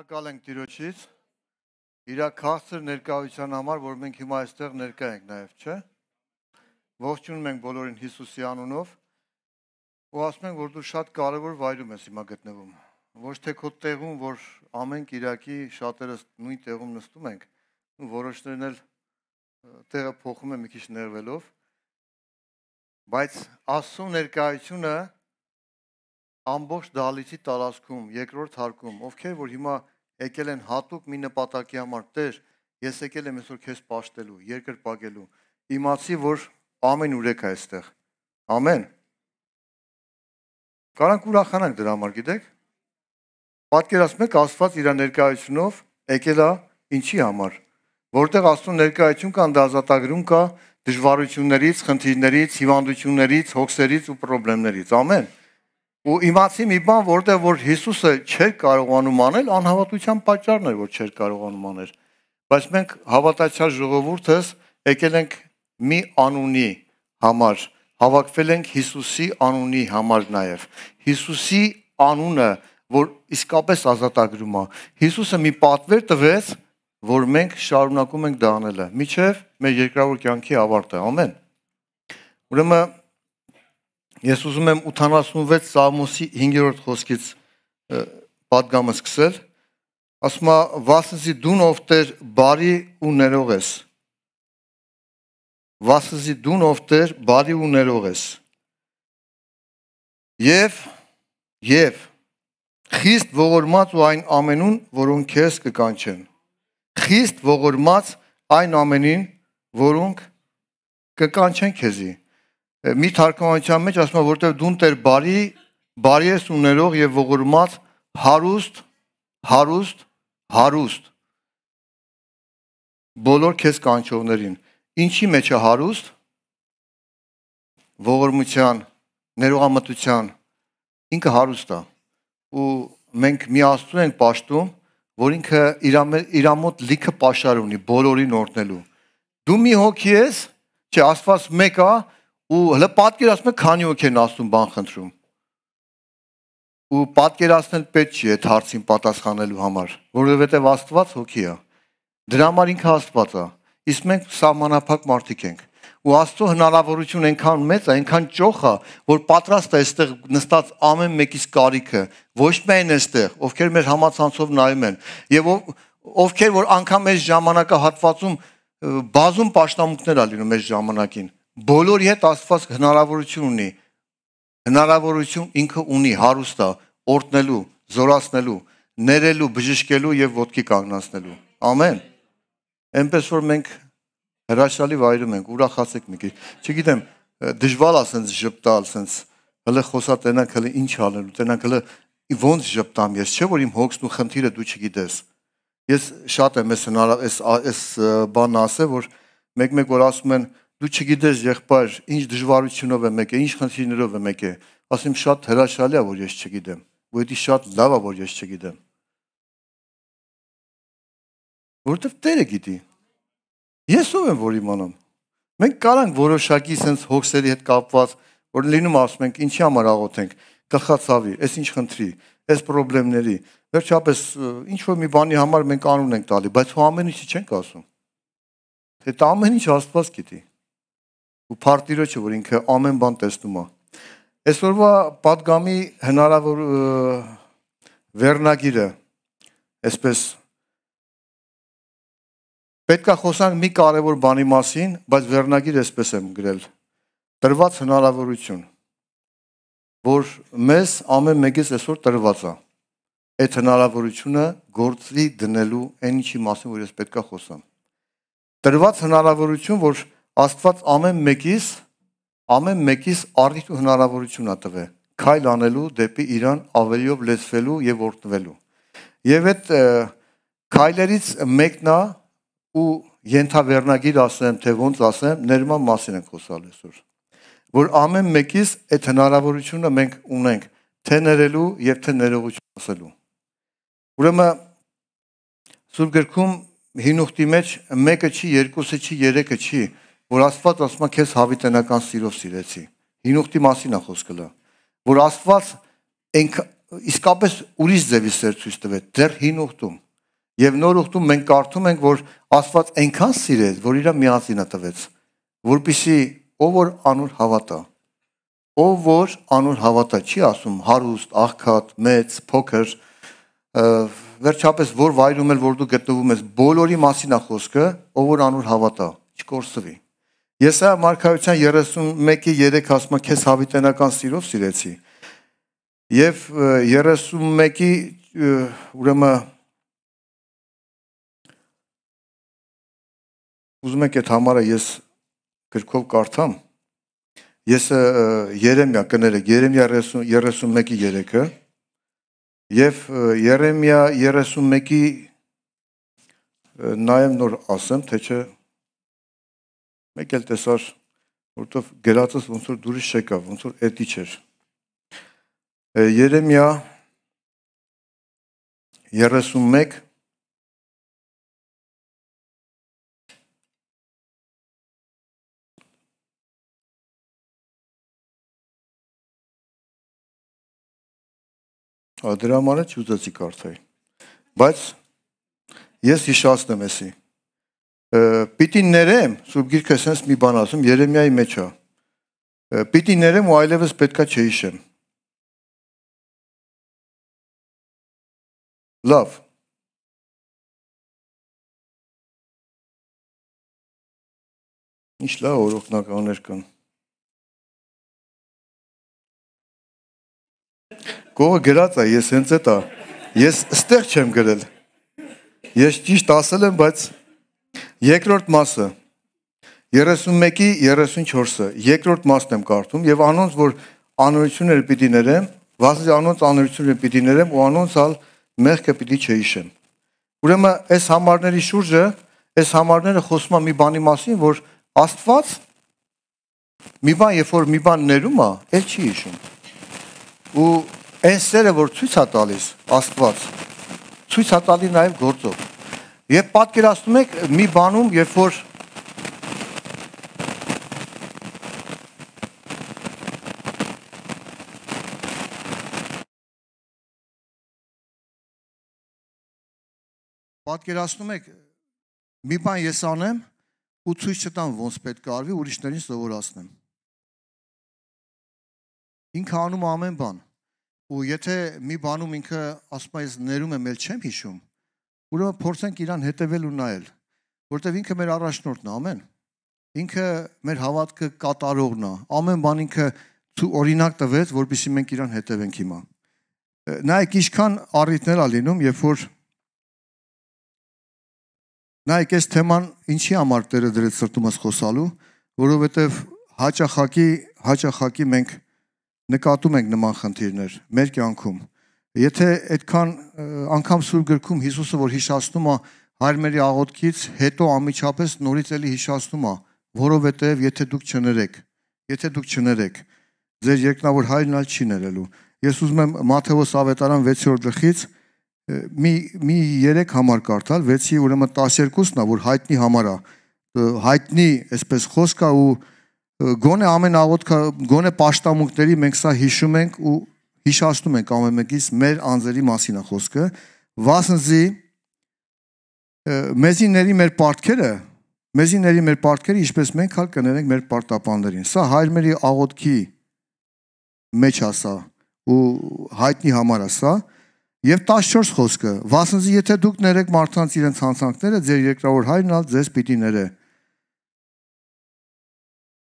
շնորհակալ ենք Տիրոջից իր քաղցր ներկայության համար, որ մենք հիմա այստեղ ներկա ենք նաև, չէ՞։ Ողջունում ենք բոլորին Հիսուսի անունով։ Ու ասում ենք, որ դու շատ կարևոր վայրում ես հիմա գտնվում։ Ոչ թե քո տեղում, որ ամեն Իրաքի շատերս նույն տեղում նստում ենք, ու որոշներն էլ տեղը փոխում են մի քիչ ներվելով, բայց Աստծո ներկայությունը ամբողջ դալիցի տարածքում, երկրորդ հարկում, ովքեր որ հիմա եկել են հատուկ մի նպատակի համար։ Տեր, ես եկել եմ այսօր քեզ ճաշտելու, երկրպագելու։ Իմացի, որ ամեն ուրեք է այստեղ։ Ամեն։ Կարանք ուրախանանք դրա համար, գիտեք։ Պատկերացնում եք Աստված իր ներկայությունով եկել է ինչի համար։ Որտեղ Աստուն ներկայություն կա, դազատագրում կա դժվարություններից, խնդիրներից, հիվանդություններից, հոգսերից ու խնդիրներից, ամեն։ Ու իմացի մի բան, որտեղ որ Հիսուսը չէր կարողանում անել, անհավատության պատճառն էր, որ չէր կարողանում անել։ Բայց մենք հավատացյալ ժողովուրդս եկել ենք մի անունի համար, հավաքվել ենք Հիսուսի անունի համար նաև։ Հիսուսի անունը, որ իսկապես ազատագրում է։ Հիսուսը մի պատվեր տվեց, որ մենք շարունակում ենք դա անելը, միջև մեր երկրավոր կյանքի ավարտը։ Ամեն։ Ուրեմն Ես ուզում եմ 86 Սամոսի 5-րդ խոսքից падգամը սկսել։ Ասում է. «Վասնզի դուն ով Տեր բարի ու ներող ես»։ Վասնզի դուն ով Տեր բարի ու ներող ես։ Եվ եւ խիստ ողորմած ու այն ամենուն, որոնք քեզ կկանչեն։ Խիստ ողորմած այն ամենին, որոնք կկանչեն քեզի մի թարգմանության մեջ ասում է որտեվ դուն Տեր բարի բարի ես ուներող եւ ողորմած հարուստ հարուստ հարուստ բոլոր քեզ կանչողներին ինչի մեջ է հարուստ ողորմության ներողամտության ինքը հարուստ է ու մենք մի աստու ենք ճաշտում որ ինքը իր մոտ լիքը pašար ունի բոլորին օրտնելու դու մի հոգի ես չէ աստված մեկ է ու հələ պատկերացնում եք քանի օք են ասում բան խնդրում ու պատկերացնել պետք չի այդ հարցին պատասխանելու համար, որովհետև Աստված հոգի է։ Դրա համար ինքը Աստված է։ Իսկ մենք սահմանափակ մարդիկ ենք։ Ու Աստծո հնարավորություն այնքան մեծ է, այնքան ճոխ է, որ պատրաստ է այստեղ նստած ամեն մեկից կարիքը, ոչ միայն այստեղ, ովքեր մեր համացանցով նայում են, եւ ով, ովքեր որ անգամ այս ժամանակահատվածում բազում աշտամունքներ ա լինում այս ժամանակին բոլորի հետ Աստված հնարավորություն ունի։ Հնարավորություն ինքը ունի հարուստա օրտնելու, զորացնելու, ներելու, բժշկելու եւ ոտքի կանգնացնելու։ Ամեն։ Էնպես որ մենք հրաշալի վայրում ենք, ուրախացեք մի քիչ։ Չգիտեմ, դժվար է ասենց ճպտալ, ասենց հələ խոսա տենակ հələ ինչ անելու, տենակ հələ ոնց ճպտամ ես, չէ՞ որ իմ հոգսն ու խնդիրը դու չգիտես։ Ես շատ եմ ես հնարավ այս այս բանն ասել, որ մեկ-մեկ որ ասում են, -մեկ դու չգիտես եղբայր, ինչ դժվարությունով է մեկ է, ինչ խնդիրներով է մեկ է։ Ասեմ շատ հրաշալի է, որ ես չգիտեմ, ու դա շատ լավ է, որ ես չգիտեմ։ Որտեվ Տերը գիտի։ Ես ով եմ, որ իմանամ։ Մենք կարանք որոշակի sense հոգսերի հետ կապված, որ լինում ասում ենք, ինչի համար աղոթենք, գլխացավի, այս ինչ խնդրի, այս խնդրումների։ Վերջապես ինչ որ մի բանի համար մենք անուն ենք տալի, բայց հո ամեն ինչի չենք ասում։ Թե դա ամեն ինչ Աստված գիտի ու Փարտիրոջը, որ ինքը ամեն բան տեսնում է։ Այսօրվա падգամի հնարավոր վերնագիրը այսպես պետքա խոսանք մի կարևոր բանի մասին, բայց վերնագիրը այսպես եմ գրել։ Տրված հնարավորություն, որ մեզ ամեն մեկից այսօր տրված է այդ հնարավորությունը գործի դնելու այն ինչի մասին, որ ես պետքա խոսամ։ Տրված հնարավորություն, որ Աստված ամեն մեկիս ամեն մեկիս առիթ ու հնարավորություն ա տվել քայլ անելու դեպի Իրան ավելիով լեզվելու եւ օրտնվելու։ Եվ այդ քայլերից մեկն է ու ենթավերնագիր ասեմ, թե ոնց ասեմ, ներման մասին ենք խոսալ այսօր։ Որ ամեն մեկից այդ հնարավորությունը մենք ունենք թե ներելու եւ թե ներողություն ասելու։ Ուրեմն Սուրբ գրքում հինուխտի մեջ մեկը չի, երկուսը չի, երեքը չի, չի որ Աստված ասում է քեզ հավիտենական սիրով սիրեցի։ Հինուխտի մասին է խոսքը լա։ Որ Աստված ենք իսկապես ուրիշ ձևի սեր ցույց տվեց դեռ հինուխտում։ Եվ նոր ուխտում մենք կարդում ենք, որ Աստված այնքան սիրեց, որ իր միածինը տվեց, որպիսի ով որ անուր հավատա։ Ով որ անուր հավատա, չի ասում հարուստ, աղքատ, մեծ, փոքր, վերջապես որ վայրում էլ որ դու գտնվում ես, բոլորի մասին է խոսքը, ով որ անուր հավատա, չկորսվի։ Եսա Մարկայության 31-ի 3 ասում է քեզ հավիտենական սիրով սիրեցի։ Եվ 31-ի ուրեմն ուզում եք այդ համարը ես գրքով կարդամ։ Ես Երեմիա կներեք, Երեմիա 31-ի 3-ը եւ Երեմիա 31-ի նայեմ նոր ասեմ, թե չէ Մեկ էլ տեսար, որտով գրածս ոնց որ դուրս չեկավ, ոնց որ էդի չէր։ Երեմիա 31 Ա դրա համար է չուզեցի կարդալ։ Բայց ես հիշացնեմ էսի Պիտի ներեմ, Սուրբ Գիրքը ասես մի բան ասում Երեմիայի մեջ է։ Պիտի ներեմ ու այլևս պետքա չհիշեմ։ Լավ։ Ինչ լավ օրոքնականներ կան։ Գողը գրած է, ես հենց էտա։ Ես ստեղ չեմ գրել։ Ես ճիշտ ասել եմ, բայց Երկրորդ մասը 31-ի 34-ը երկրորդ մասն եմ կարդում եւ անոնց որ անօրությունները պիտի ներեմ, վասի անոնց անօրությունները պիտի ներեմ ու անոնցալ մեղքը պիտի չհիշեմ։ Ուրեմն այս համարների շուրջը, այս համարները խոսում է մի բանի մասին, որ Աստված մի բան, երբ որ մի բան ներում է, էլ չի հիշում։ Ու այն սերը, որ ցույց է տալիս Աստված, ցույց է տալի նաև գործով։ Եվ պատկերացնում եք մի բանում, երբ որ պատկերացնում եք մի բան ես անեմ ու ցույց չտամ ոնց պետք է արվի ուրիշներին սովորացնեմ ինքը անում ամեն բան ու եթե մի բանում ինքը ասում է ներում եմ ել չեմ հիշում Ուրեմն փորձենք իրան հետևել ու նայել, որտեղ ինքը մեր առաջնորդն է, ամեն։ Ինքը մեր հավատքը կատարողն է։ Ամեն բան ինքը օրինակ տվեց, որպեսզի մենք իրան հետևենք հիմա։ Նայեք, ինչքան առիթներ է լինում, երբ որ Նայեք, այս թեման ինչի համար Տերը դրեց սրտումս խոսալու, որովհետև հաճախակի հաճախակի մենք նկատում ենք նման խնդիրներ մեր կյանքում։ Եթե այդքան անգամ Սուրբ գրքում Հիսուսը որ հիշացնում է հարմերի աղոթքից, հետո ամիջապես նորից էլի հիշացնում է, որովհետև եթե դուք չներեք, եթե դուք չներեք, ձեր երկնավոր հայրն ալ չի ներելու։ Ես ուզում եմ Մատթեոս ավետարան 6-րդ գլխից մի մի 3 համար կարդալ, 6-ի ուրեմն 12-ն է, որ հայտնի համար է։ Հայտնի, այսպես խոսքա ու գոնե ամեն աղոթքը, գոնե աշտամունքների մենք սա հիշում ենք ու հիշացնում ենք ամեն մեկից մեր անձերի մասին է խոսքը, վասնզի մեզիների մեր պարտքերը, մեզիների մեր պարտքերը ինչպես մենք հալ կներենք մեր պարտապաններին։ Սա հայրմերի աղոթքի մեջ ասա ու հայտնի համար ասա, Եվ 14 խոսքը. Վասնզի եթե դուք ներեք մարդկանց իրենց հանցանքները, ձեր երկրավոր հայրն ալ ձեզ պիտի ներե։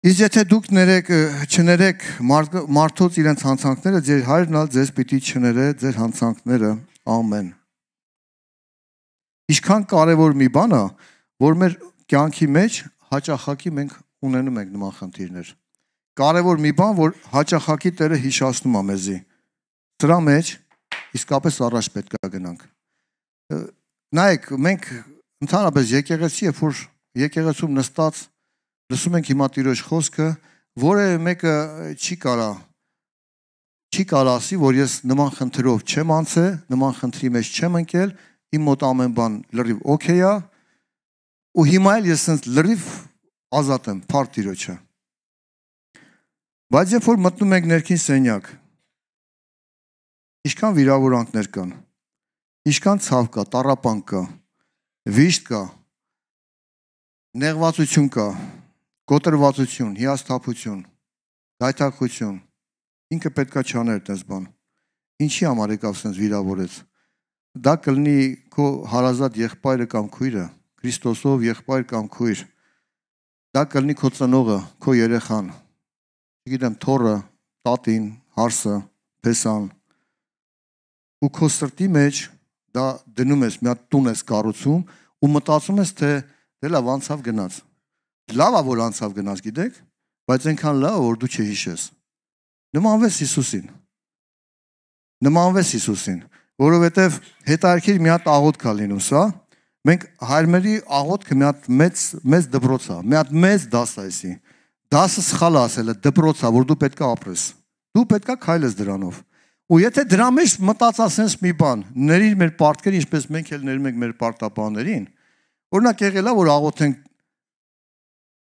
Իսկ եթե դուք ներեք, չներեք մարդոց իրենց հանցանքները, ձեր հայրն ալ ձեզ պիտի չներե ձեր հանցանքները։ Ամեն։ Ինչքան կարևոր մի բան է, որ մեր կյանքի մեջ հաճախակի մենք ունենում ենք նման խնդիրներ։ Կարևոր մի բան, որ հաճախակի Տերը հիշացնում է մեզի։ Դրա մեջ իսկապես առաջ պետք է գնանք։ Նայեք, մենք ընդհանրապես եկեղեցի, երբ որ եկեղեցում նստած լսում ենք հիմա Տիրոջ խոսքը, որևէ մեկը չի կարա չի կարասի, որ ես նման խնդրով չեմ անցել, նման խնդրի մեջ չեմ ընկել, իմ մոտ ամեն բան լրիվ օքեյ է, ու հիմա էլ ես ինձ լրիվ ազատ եմ, փառ Տիրոջը։ Բայց երբ որ մտնում ենք ներքին սենյակ, ինչքան վիրավորանքներ կան, ինչքան ցավ կա, տարապանք կա, վիշտ կա, նեղվածություն կա, կոտրվածություն, հիասթափություն, գայթակղություն։ Ինքը պետքա չաներ այդպես բան։ Ինչի համար եկավ sense վիրավորեց։ Դա կլինի քո հարազատ եղբայրը կամ քույրը, Քրիստոսով եղբայր կամ քույր։ Դա կլինի քո ծնողը, քո երեխան։ Չգիտեմ, թորը, տատին, հարսը, փեսան։ Ու քո սրտի մեջ դա դնում ես, մի հատ տուն ես կառուցում ու մտածում ես, թե դե լավ անցավ գնաց, Լավ է որ անցավ գնաց, գիտեք, բայց այնքան լավ որ դու չհիշես։ Նմանվես Հիսուսին։ Նմանվես Հիսուսին, որովհետև հետարքիր մի հատ աղոտ կա լինում սա։ Մենք հայրմերի աղոթքը մի հատ մեծ մեծ դպրոց է, մի հատ մեծ դաս է էսի։ Դասը սխալ ասելը դպրոց է, որ դու պետք է ապրես։ Դու պետք է քայլես դրանով։ Ու եթե դրա մեջ մտածա sense մի բան, ներիր մեր պարտքերը, ինչպես մենք էլ ներում ենք մեր պարտաբաներին, օրինակ եղելա որ աղոթենք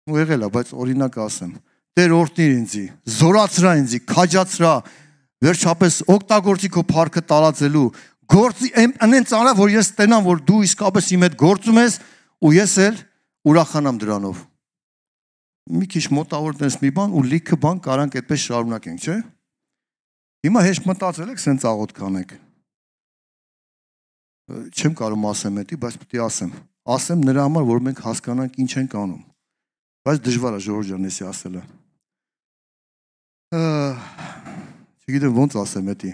ու եղել է, բայց օրինակ ասեմ։ Տեր օրհնիր ինձի, զորացրա ինձի, քաջացրա, վերջապես օգտագործի քո парքը տարածելու, գործի այնենց արա, որ ես տենամ, որ դու իսկապես իմ հետ գործում ես ու ես էլ ուրախանամ դրանով։ Մի քիչ մոտավոր տես մի բան ու լիքը բան կարանք այդպես շարունակենք, չէ՞։ Հիմա հեշտ մտածել եք, սենց աղոտ կանեք։ Չեմ կարող ասեմ դա, բայց պետք է ասեմ։ Ասեմ նրա համար, որ մենք հասկանանք ինչ ենք անում Բայց դժվար է Ժորժ ջան էսի ասելը։ Չգիտեմ ոնց ասեմ էդի։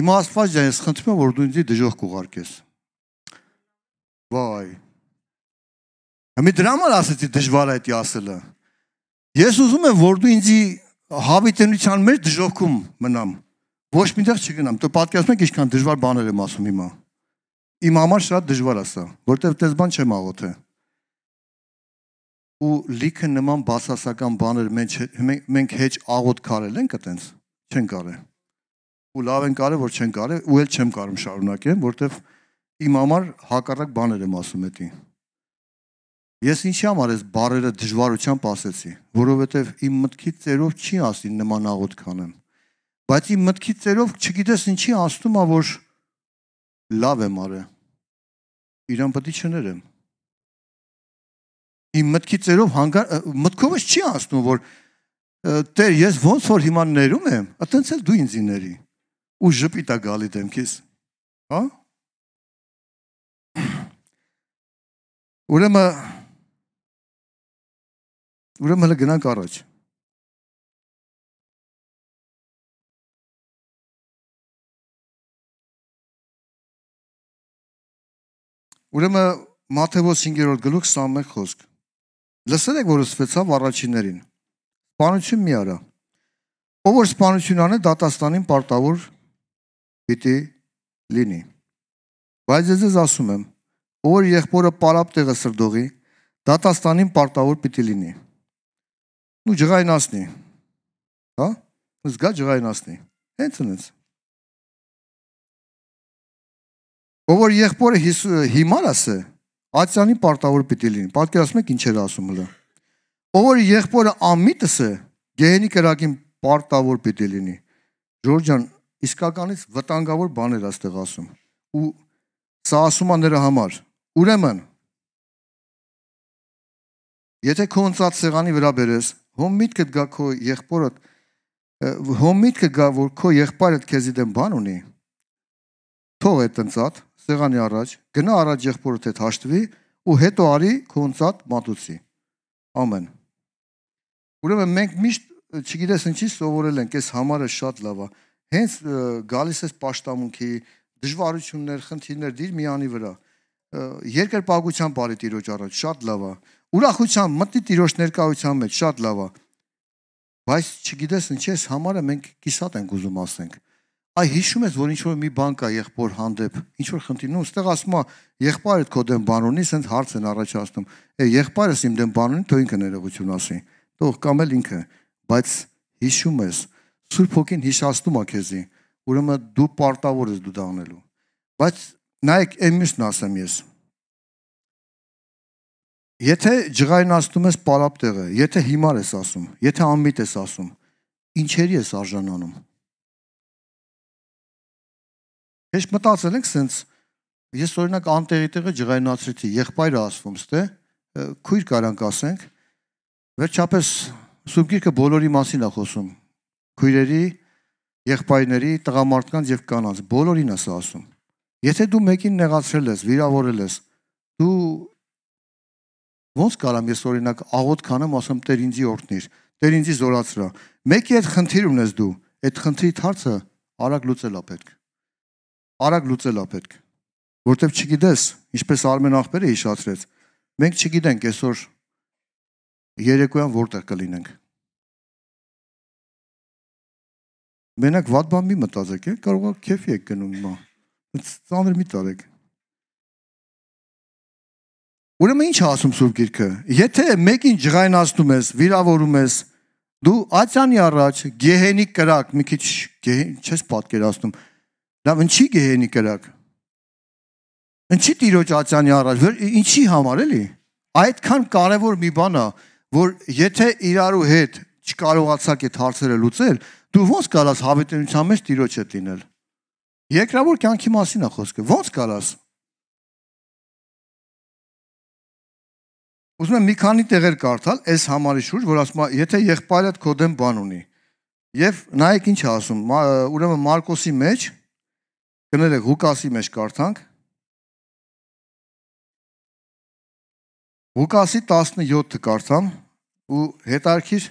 Հիմա աստված ջան, ես խնդրում եմ որ դու ինձ դժոխք կուղարկես։ Վայ։ Ամի դրամալ ասեցի դժվար է դա ասելը։ Ես ուզում եմ որ դու ինձ հավիտենության մեջ դժոխքում մնամ։ Ոչ միտեղ չգնամ։ Դու պատկերացնու եք ինչքան դժվար բաներ եմ ասում հիմա իմ համար շատ դժվար է սա, որտեվ դες բան չեմ աղոթե։ Ու լիքը նման բասասական բաներ մենք մենք հեչ աղոտ կարել ենք այտենց, չեն կարել։ Ու լավ են կարել, որ չեն կարել, ու էլ չեմ կարում շարունակեմ, որտեվ իմ համար հակառակ բաներ եմ ասում էտի։ Ես ինչի համար էս բարերը դժվարությամբ ասեցի, որովհետև իմ մտքի ծերով չի ասին նման աղոտ կանեմ։ Բայց իմ մտքի ծերով չգիտես ինչի ասում ա որ լավ եմ արել։ Իրան պետք չներեմ։ Իմ մտքի ծերով հանգար մտքովս չի անցնում որ Տեր, ես ոնց որ հիմա ներում եմ, այտենց էլ դու ինձ ների։ Ու ժպիտա գալի դեմքից։ Հա? Ուրեմն ուրեմն հələ գնանք առաջ։ Ուրեմն Մատթեոս 5-րդ գլուխ 21 խոսք։ Լսել եք, որ ուսվեցավ առաջիններին։ Սպանություն մի արա։ Ով որ սպանություն անի, դատաստանին պարտավոր պիտի լինի։ Բայց ես ձեզ ասում եմ, ով որ եղբորը պարապ տեղը սրդողի, դատաստանին պարտավոր պիտի լինի։ Ու ջղայնացնի։ Հա՞։ Զգա ջղայնացնի։ Հենց այնպես։ Ով որ եղբորը հիմարաս է, ացյանի պարտավոր պիտի լինի։ Պատկերացնում եք ինչ էր ասում հլը։ Ով որ եղբորը ամիտս է, գեհենի կրակին պարտավոր պիտի լինի։ Ժորջան իսկականից վտանգավոր բաներ աստեղ ասում։ Ու սա ասում է նրա համար։ Ուրեմն Եթե քո ընծած սեղանի վրա բերես, հոմ միտքդ գա քո եղբորդ, հոմ միտքը գա որ քո եղբայրդ քեզի դեմ բան ունի, թող այդ ընծած սեղանի առաջ, գնա առաջ եղբորդ հետ հաշտվի ու հետո արի քոնցատ մատուցի։ Ամեն։ Ուրեմն մենք միշտ չգիտես ինչի սովորել ենք, այս համարը շատ լավ է։ Հենց գալիս ես աշտամունքի դժվարություններ, խնդիրներ դիր միանի վրա։ Երկրպագության բարի տիրոջ առաջ շատ լավ է։ Ուրախության մտի տիրոջ ներկայության մեջ շատ լավ է։ Բայց չգիտես ինչի այս համարը մենք կիսատ ենք ուզում ասենք Այ հիշում ես, որ ինչ որ մի բան կա եղբոր հանդեպ, ինչ որ խնդիր, ու ստեղ ասում է, եղբայրդ քո դեմ բան ունի, ասենց հարց են առաջացնում։ Է, եղբայրս իմ դեմ բան ունի, թող ինքը ներողություն ասի։ Թող կամ էլ ինքը, բայց հիշում ես, Սուրբ Հոգին հիշացնում է քեզի, ուրեմն դու պարտավոր ես դու դա անելու։ Բայց նայեք, եմիշն ասեմ ես։ Եթե ջղայնացնում ես պարապտեղը, եթե հիմար ես ասում, եթե անմիտ ես ասում, ինչերի ես արժանանում Քեզ մտածել ենք սենց ես օրինակ անտերի տեղը ջղայնացրիթի եղբայրը ասվում ստե քույր կարանք ասենք վերջապես սուբգիրքը բոլորի մասին է խոսում քույրերի եղբայրների տղամարդկանց եւ կանանց բոլորին է սա ասում եթե դու մեկին նեղացրել ես վիրավորել ես դու ոնց կարամ ես օրինակ աղոտ քանեմ ասեմ Տեր ինձի օրհնիր Տեր ինձի զորացրա մեկի այդ խնդիր ունես դու այդ խնդրի հարցը արագ լուծելա պետք արագ լուծելա պետք։ Որտեվ չգիտես, ինչպես Արմեն ախպերը հիշացրեց, մենք չգիտենք այսօր երեկոյան որտեղ կլինենք։ Մենակ ված բան մի մտածեք, է, կարող է քեֆի եք գնում հիմա։ Ծանր մի տարեք։ Ուրեմն ի՞նչ ասում Սուրբ Գիրքը։ Եթե մեկին ջղայնացնում ես, վիրավորում ես, դու ացանի առաջ գեհենի կրակ, մի քիչ չես պատկերացնում, Լավ, ինչի գեհենի կրակ։ Ինչի տիրոջ ացանի առաջ, ինչի համար էլի։ Այդքան կարևոր մի բան է, որ եթե իրարու հետ չկարողացաք այդ հարցերը լուծել, դու ո՞նց կարաս հավիտենության մեջ տիրոջ հետ լինել։ Երկրավոր կյանքի մասին է խոսքը։ Ո՞նց կարաս։ Ուզում եմ մի քանի տեղեր կարդալ այս համարի շուրջ, որ ասում է, եթե եղբայրդ քո դեմ բան ունի։ Եվ նայեք ինչ է ասում, ուրեմն Մարկոսի մեջ 1 Կներեք Ղուկասի մեջ կարդանք։ Ղուկասի 17-ը կարդամ ու հետարքիր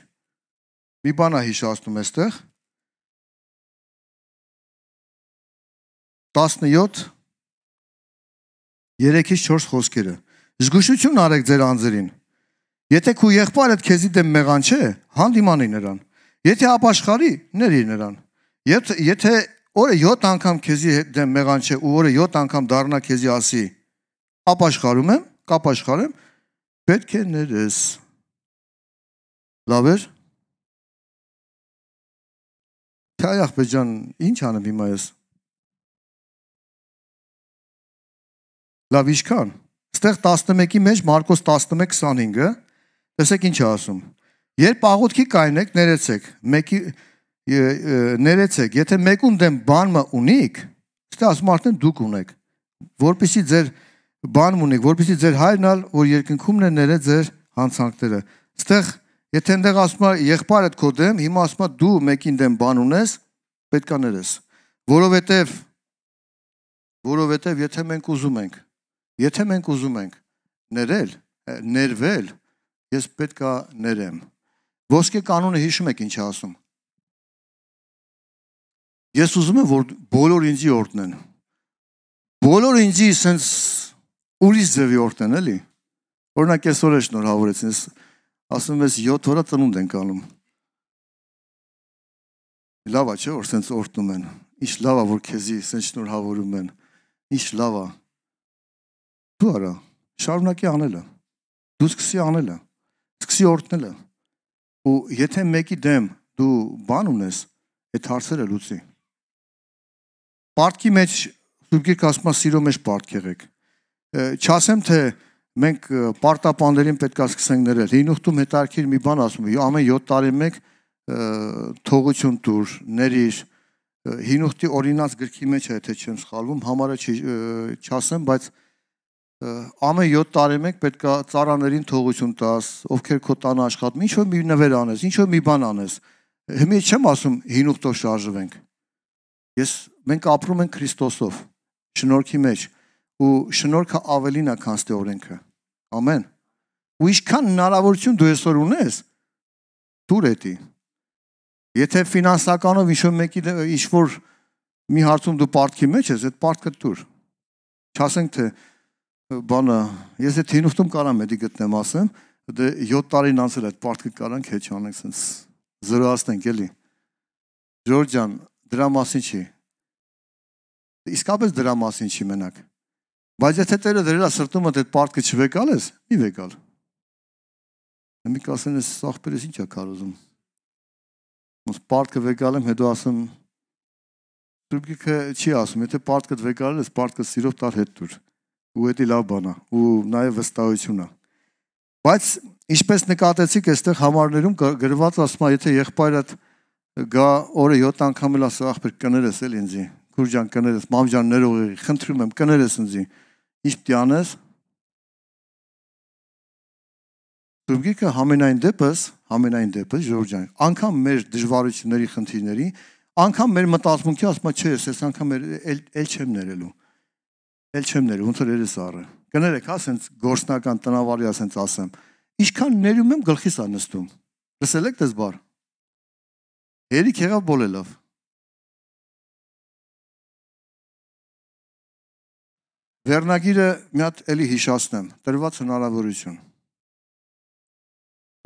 մի բան է հիշացնում էստեղ 17 3-ից 4 խոսքերը զգուշություն արեք ձեր անձերին եթե քու եղբայրդ քեզի դեմ մեղան չէ հանդիմանի նրան եթե ապաշխարի ների նրան եթե եթե օրը 7 անգամ քեզի հետ դեմ մեղան չէ ու օրը 7 անգամ դառնա քեզի ասի ապաշխարում եմ, կապաշխարեմ, պետք է ներես։ Լավ է։ Թե ախպետ ջան, ի՞նչ անեմ հիմա ես։ Լավ ինչքան։ Ստեղ 11-ի մեջ Մարկոս 11:25-ը տեսեք ինչ է ասում։ Երբ աղոթքի կայնեք, ներեցեք։ Մեկի ներեցեք, եթե մեկուն դեմ բանը ունիք, դա ասում արդեն դուք ունեք, որpիսի ձեր բանը ունիք, որpիսի ձեր հայրնալ, որ երկնքումն է ներե ձեր հանցանքները։ Այստեղ եթե այնտեղ ասում է եղբայրդ քո դեմ, հիմա ասում է դու մեկին դեմ բան ունես, պետքա ներես, որովհետև որովհետև եթե մենք ուզում ենք, եթե մենք ուզում ենք ներել, ներվել, ես պետքա ներեմ։ Ոսկե կանոնը հիշում եք ինչ ասում է Ես ուզում եմ որ բոլոր ինձի օրտնեն։ Բոլոր ինձի sense ուրիշ ձևի օրտնեն, էլի։ Օրինակ այսօր է շնորհավորեցին, ես ասում ես 7 օրա ծնունդ ենք անում։ Լավա չէ, որ sense օրտնում են։ Ինչ լավա որ քեզի sense շնորհավորում են։ Ինչ լավա։ Դու արա, շարունակի անելը։ Դու սկսի անելը։ Սկսի օրտնելը։ Ու եթե մեկի դեմ դու բան ունես, այդ հարցերը լուծի։ Պարտքի մեջ Սուրբ Գիրքը ասում է սիրո մեջ պարտք եղեք։ Չասեմ թե մենք պարտապաններին պետքա սկսենք ներել։ Հինուխտում հետարքիր մի բան ասում է, ամեն 7 տարի մեկ թողություն դուր, ներիր, հինուխտի օրինաց գրքի մեջ է, եթե չեմ սխալվում, համարը չասեմ, բայց ամեն 7 տարի մեկ պետքա ծառաներին թողություն տաս, ովքեր քո տանը աշխատում, ինչ որ մի նվեր անես, ինչ որ մի բան անես։ Հիմա չեմ ասում հինուխտով շարժվենք։ Ես մենք ապրում ենք Քրիստոսով, շնորհքի մեջ, ու շնորհքը ավելին է, քան ստե օրենքը։ Ամեն։ Ու ինչքան հնարավորություն դու այսօր ունես, դուր է դի։ Եթե ֆինանսականով ինչ-որ մեկի դե- ինչ որ մի հարցում դու պարտքի մեջ ես, այդ պարտքը դուր։ Չասենք թե բանը, ես եթե հինուստում կարամ էդի գտնեմ, ասեմ, դե 7 տարին անցել այդ պարտքը կարանք հեչ անենք, սենց զրոյացնենք էլի։ Ժորժան, Դրա մասին չի։ Իսկապես դրա մասին չի մենակ։ Բայց եթե Տերը դրելա սրտումդ այդ պարտքը չվեկալ ես, մի վեկալ։ Մի կասեն ես սախպերես ինչա կարոզում։ Ոնց պարտքը վեկալ եմ, հետո ասեմ Սուրբ գիրքը չի ասում, եթե պարտքդ վեկալել ես, պարտքը սիրով տար հետ դուր։ Ու դա լավ բան է, ու նաև վստահություն է։ Բայց ինչպես նկատեցիք, այստեղ համարներում գրված ասում է, եթե եղբայրդ եխ գա օրը 7 անգամ էլ ասա ախպեր կներես էլ ինձի քուրջան կներես մամջան ներող եղի խնդրում եմ կներես ինձի ինչ պիտի անես Սուրբգիկը համենայն դեպս համենայն դեպս Ժորժան անգամ մեր դժվարությունների խնդիրների անգամ մեր մտածմունքի ասма չէ ես անգամ էլ էլ չեմ ներելու էլ չեմ ներելու ոնց որ երես առը կներեք հա սենց գործնական տնավարի ասենց ասեմ ինչքան ներում եմ գլխիս անստում լսել եք դες բար Երիք եղավ բոլելով։ Վերնագիրը մի հատ էլի հիշացնեմ, տրված հնարավորություն։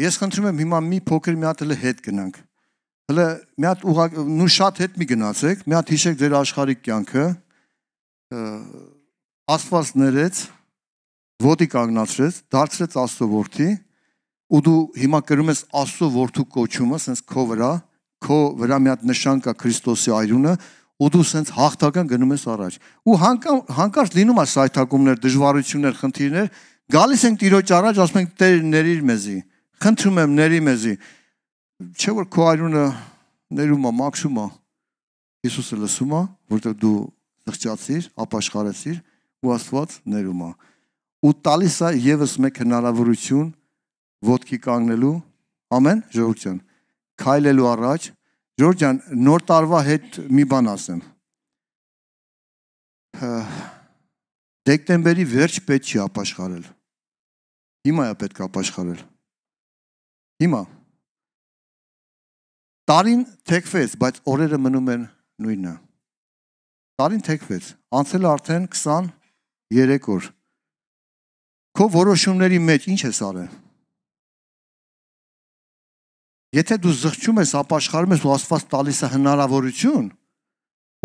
Ես խնդրում եմ հիմա մի փոքր մի հատ էլ հետ գնանք։ Հələ մի հատ ուղակ նու շատ հետ մի գնացեք, մի հատ հիշեք ձեր աշխարհի կյանքը։ Աստված ներեց, ոտի կանգնացրեց, դարձրեց Աստծո որդի, ու դու հիմա կրում ես Աստծո որդու կոչումը, ասես քո վրա, քո վրա մի հատ նշան կա Քրիստոսի այրունը ու դու սենց հաղթական գնում ես առաջ ու հանկարծ լինում է սայթակումներ, դժվարություններ, խնդիրներ, գալիս ենք Տիրոջ առաջ, ասում ենք Տեր ներիր մեզի, խնդրում եմ ների մեզի։ Չէ որ քո այրունը ներում է, մաքրում է։ Հիսուսը լսում է, որտեղ դու զղջացիր, ապաշխարեցիր ու Աստված ներում է։ Ու տալիս է եւս մեկ հնարավորություն ոտքի կանգնելու։ Ամեն, ժողովուրդ ջան քայլելու առաջ Ժորժ ջան, նոր տարվա հետ մի բան ասեմ։ Դեկտեմբերի վերջ պետք չի ապաշխարել։ Հիմա է պետք ապաշխարել։ Հիմա։ Տարին թեքվեց, բայց օրերը մնում են նույնը։ Տարին թեքվեց։ Անցել արդեն 23 օր։ Քո որոշումների մեջ ի՞նչ ես արել Եթե դու զղջում ես, ապաշխարում ես ու Աստված տալիս է հնարավորություն,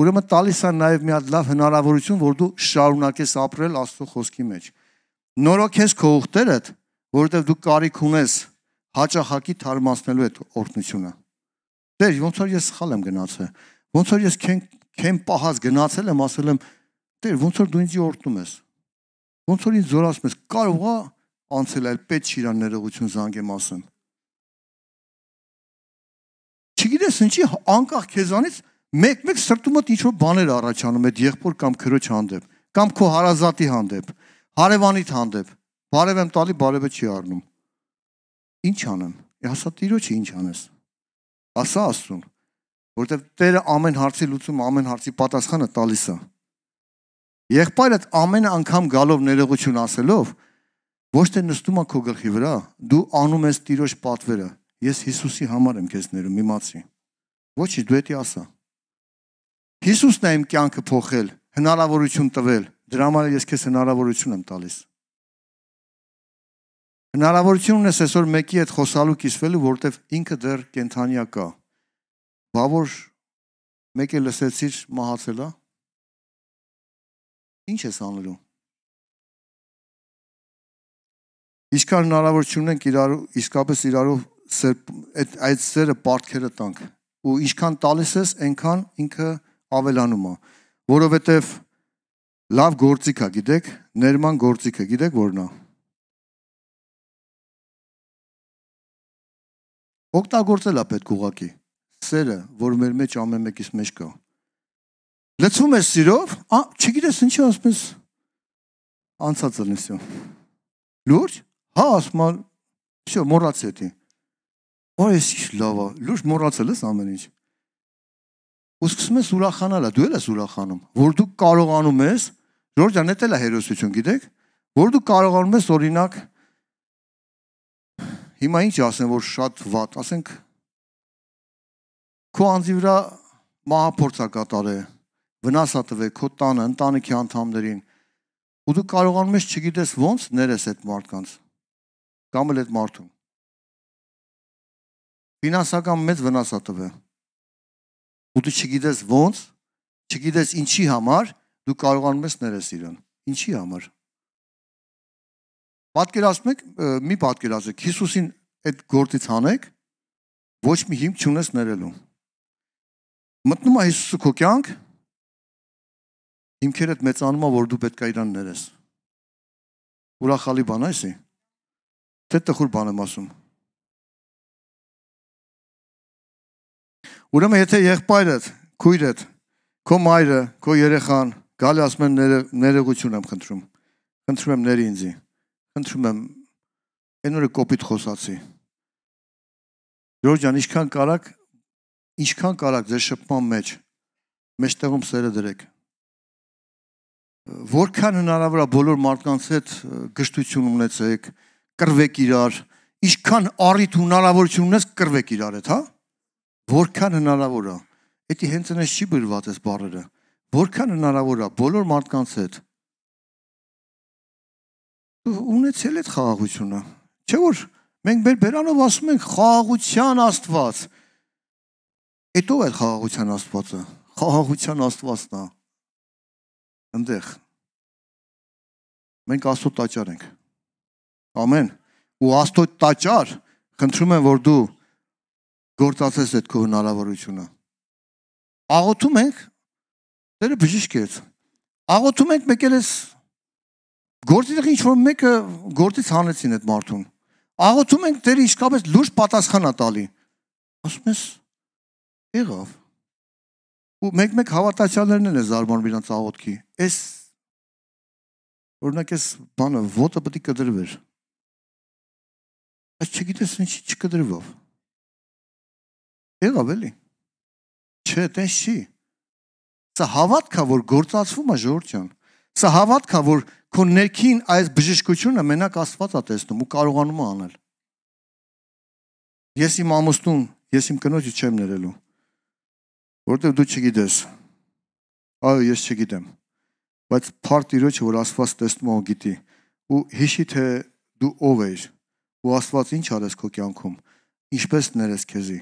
ուրեմն տալիս է նաև մի հատ լավ հնարավորություն, որ դու շարունակես ապրել Աստծո խոսքի մեջ։ Նորոգես քո ուխտերդ, որովհետև դու կարիք ունես հաճախակի թարմացնելու այդ օրհնությունը։ Դեր, ոնց որ ես սխալ եմ գնացել։ Ոնց որ ես քեն քեն պահած գնացել եմ, ասել եմ, Դեր, ոնց որ դու ինձ օրհնում ես։ Ոնց որ ինձ զորացում ես, կարող է անցել այլ պետք չի իրան ներողություն զանգեմ ասեմ չգիտես ինչի անկախ քեզանից մեկ-մեկ սրտումդ ինչ որ բաներ առաջանում այդ եղբոր կամ քրոջ հանդեպ կամ քո հարազատի հանդեպ, հարևանիդ հանդեպ։ Բարև եմ տալի, բարևը չի առնում։ Ինչ անեմ։ Ասա Տիրոջը ինչ անես։ Ասա Աստծուն, որովհետև Տերը ամեն հարցի լուծում, ամեն հարցի պատասխանը տալիս է։ Եղբայրդ ամեն անգամ գալով ներողություն ասելով ոչ թե նստում է քո գլխի վրա, դու անում ես Տիրոջ պատվերը ես Հիսուսի համար եմ քեզ ներում, իմացի։ Ոչինչ, դու էդի ասա։ Հիսուսն է իմ կյանքը փոխել, հնարավորություն տվել։ Դրա համար ես քեզ հնարավորություն եմ տալիս։ Հնարավորություն ունես այսօր մեկի հետ խոսալու կիսվելու, որովհետև ինքը դեռ կենթանիա կա։ Բա որ մեկը լսեցիր մահացելա։ Ինչ ես անելու։ Ինչքան հնարավորություն ունենք իրար իսկապես իրարով այդ այդ սերը պարտքերը տանք ու ինչքան տալիս ես, այնքան ինքը ավելանում է, որովհետև լավ գործիք է, գիտեք, ներման գործիքը, գիտեք որն է։ Օգտագործել է պետք ուղակի սերը, որ մեր մեջ ամեն մեկից մեջ կա։ Լցվում ես սիրով, ա, չգիտես ինչի ասում ես անցածը լսյո։ Լուրջ, հա ասում եմ, всё, մոռացի դա։ Որ ես ի՞նչ լավա, լուրջ մոռացել ես ամեն ինչ։ Ու սկսում ես ուրախանալը, դու ես ուրախանում, որ դու կարողանում ես, Ժորժան, դա էլ է հերոսություն, գիտեք, որ դու կարողանում ես օրինակ հիմա ինչ ասեմ, որ շատ վատ, ասենք քո անձի վրա մահապորցա կատարե, վնասա տվե քո տանը, ընտանիքի անդամներին, ու դու կարողանում ես չգիտես ոնց ներես այդ մարդկանց կամ էլ այդ մարդուն ֆինանսական մեծ վնաս է տվել։ Ու դու չգիտես ոնց, չգիտես ինչի համար դու կարողանում ես ներես իրեն։ Ինչի համար։ Պատկերացնում եք, մի պատկերացեք, Հիսուսին այդ գործից հանեք, ոչ մի հիմք չունես ներելու։ Մտնում է Հիսուսը քո կյանք, հիմքերդ մեծանում է, որ դու պետք է իրան ներես։ Ուրախալի բան է սի։ Թե տխուր բան եմ ասում։ Ուրեմն եթե եղբայրդ, քույրդ, քո մայրը, քո երեխան գալի ասում են ներողություն եմ խնդրում։ Խնդրում եմ ների ինձի։ Խնդրում եմ այն օրը կոպիտ խոսացի։ Ժորժ ջան, ինչքան կարակ, ինչքան կարակ ձեր շփման մեջ մեջտեղում սերը դրեք որքան հնարավոր է բոլոր մարդկանց հետ գշտություն ունեցեք, կրվեք իրար, ինչքան առիթ հնարավորություն ունես կրվեք իրար հետ, հա? Որքան հնարավոր է։ Էդի հենց այնպես չի բերված այս բառերը։ Որքան հնարավոր է բոլոր մարդկանց հետ։ Ունեցել այդ խաղաղությունը։ Չէ՞ որ մենք մեր բերանով ասում ենք խաղաղության Աստված։ Էդ ով է խաղաղության Աստվածը։ Խաղաղության Աստվածն է։ Այնտեղ մենք աստծո տաճար ենք։ Ամեն։ Ու աստծո տաճար խնդրում են որ դու գործածես այդ քո հնարավորությունը։ Աղոթում ենք, դերը բժիշկ է։ Աղոթում ենք մեկ էլ էս գործիդեղ ինչ որ մեկը գործից հանեցին այդ մարդուն։ Աղոթում ենք, դերը իսկապես լուրջ պատասխան է տալի։ Ասում ես, եղավ։ Ու մեկ-մեկ հավատացյալներն են զարմանում իրենց աղոթքի։ Էս օրինակ էս բանը ոտը պետք է կդրվեր։ Բայց չգիտես ինչի չկդրվավ։ Եղավ էլի։ Չէ, տես չի։ Սա հավատքա, որ գործածվում է ժողովրդյան։ Սա հավատքա, որ քո ներքին այս բժշկությունը մենակ Աստված է տեսնում ու կարողանում է անել։ Ես իմ ամուսնուն, ես իմ կնոջը չեմ ներելու։ Որտեւ դու չգիտես։ Այո, ես չգիտեմ։ Բայց բարդ իրոջը, որ Աստված տեսնում ու գիտի, ու հիշի թե դու ով ես, ու Աստված ինչ արես քո կյանքում, ինչպես ներես քեզի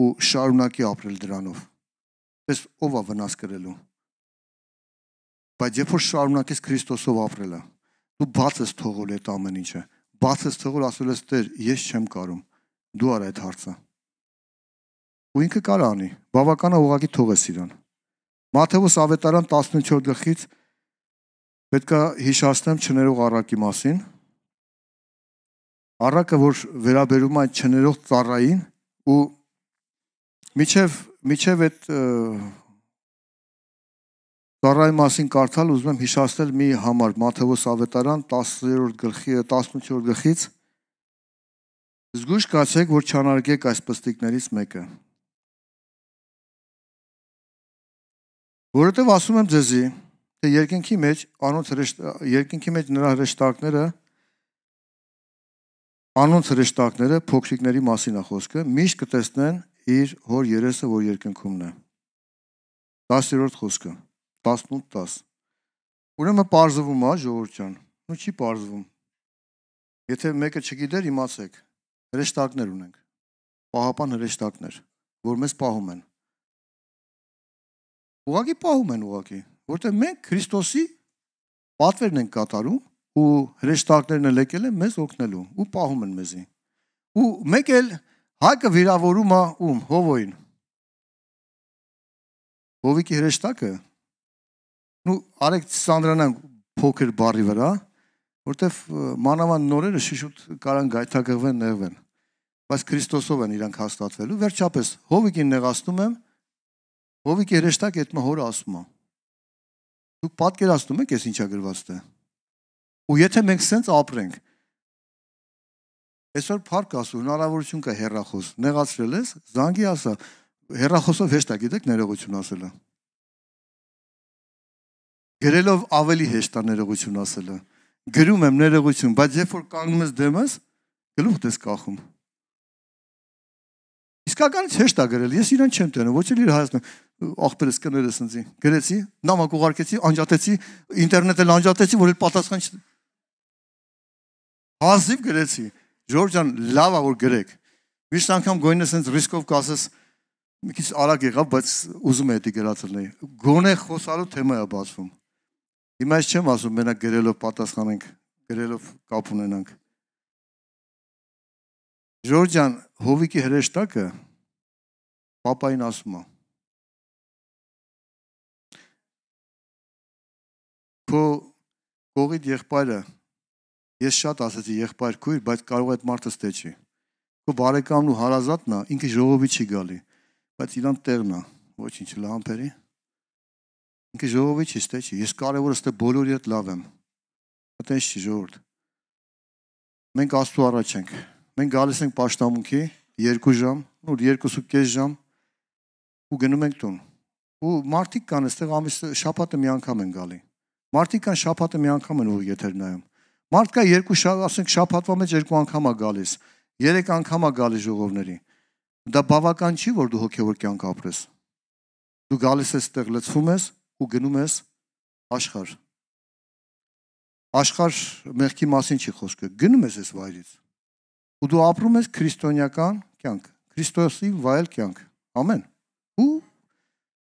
ու շարունակի ապրել դրանով։ Պես ով է վնաս կրելու։ Բայց երբ որ շարունակես Քրիստոսով ապրելը, դու բաց ես թողել այդ ամեն ինչը։ Բաց ես թողել ասել ես Տեր, ես չեմ կարող։ Դու արա այդ հարցը։ Ու ինքը կարա անի։ Բավական է ուղակի թողես իրան։ Մատթեոս ավետարան 14 գլխից պետքա հիշացնեմ չներող առակի մասին։ Առակը, որ վերաբերում է չներող ծառային ու Միչև միչև այդ Ծառայի մասին կարդալ ուզում եմ հիշացնել մի համար Մաթեոս ավետարան 10-րդ գլխի 18-րդ գլխից Զգուշ կացեք, որ չանարգեք այս պստիկներից մեկը։ Որովհետև ասում եմ ձեզի, թե երկինքի մեջ անոնց երկինքի մեջ նրա հրեշտակները անոնց հրեշտակները փոքրիկների մասին է խոսքը, միշտ կտեսնեն իր հոր երեսը, որ երկնքումն է։ 10-րդ խոսքը 18:10։ Ուրեմն parzվում է ժողովուրդ ջան, ու չի parzվում։ Եթե մեկը չգիտեր, իմացեք, հրեշտակներ ունենք։ Պահապան հրեշտակներ, որ մեզ պահում են։ Ուղղակի պահում են ուղղակի, որտեղ մենք Քրիստոսի պատվերն ենք կատարում ու հրեշտակներն են եկել են մեզ օգնելու ու պահում են մեզի։ Ու մեկ էլ մեզ Հակը վիրավորում է ում, Հովոյին։ Հովիկի հրեշտակը։ Ну, արեք ծանրանանք փոքր բարի վրա, որտեվ մանավան նորերը շիշուտ կարան գայթակղվեն, նեղվեն։ Բայց Քրիստոսով են իրանք հաստատվելու։ Վերջապես Հովիկին նեղացնում եմ։ Հովիկի հրեշտակը այդ մհորը ասում է։ Դուք պատկերացնում եք, ես ինչա գրվածն է։ Ու եթե մենք սենց ապրենք, Այսօր փառք ասու, հնարավորություն կա հերախոս։ Նեղացրել ես, զանգի ասա։ Հերախոսով հեշտ է, գիտեք, ներողություն ասելը։ Գրելով ավելի հեշտ է ներողություն ասելը։ Գրում եմ ներողություն, բայց երբ որ կանգնում ես դեմս, գլուխդ ես կախում։ Իսկականից հեշտ է գրել։ Ես իրեն չեմ տենում, ոչ էլ իր հայացնում ախպերս կներես ինձի։ Գրեցի, նամակ ուղարկեցի, անջատեցի, ինտերնետը լանջատեցի, որ էլ պատասխան չ Հազիվ գրեցի։ Ժորժ ջան, լավ է որ գրեք։ Միշտ անգամ գոյնը sense ռիսկով կասես մի քիչ արագ եղավ, բայց ուզում եմ դա գրածել նայ։ Գոնե խոսալու թեմա է բացվում։ Հիմա ես չեմ ասում մենակ գրելով պատասխանենք, գրելով կապ ունենանք։ Ժորժ ջան, Հովիկի հրեշտակը papayin ասում է։ Քո կողիդ եղբայրը Ես շատ ասացի եղբայր քույր, բայց կարող է այդ մարդը ստե չի։ Քո բարեկամն ու հարազատն է, ինքը ժողովի չի գալի, բայց իրան տեղն է, ոչինչ լամփերի։ Ինքը ժողովի չի ստե չի։ Ես կարևորը ստե բոլորի հետ լավ եմ։ Այդպես չի ժողովուրդ։ Մենք աստու առաջ ենք։ Մենք գալիս ենք աշտամունքի 2 ժամ, ու 2.5 ժամ ու գնում ենք տուն։ Ու մարդիկ կան այստեղ ամիս շաբաթը մի անգամ են գալի։ Մարդիկ կան շաբաթը մի անգամ են ուղի եթեր նայում։ Մարդ կա երկու շաբաթ, ասենք շաբաթվա մեջ երկու անգամ է գալիս, երեք անգամ է գալիս ժողովների։ Դա բավական չի, որ դու հոգևոր կյանք ապրես։ Դու գալիս ես այդտեղ լցվում ես ու գնում ես աշխարհ։ Աշխարհ մեղքի մասին չի խոսքը, գնում ես այս վայրից։ Ու դու ապրում ես քրիստոնեական կյանք, Քրիստոսի վայել կյանք։ Ամեն։ Ու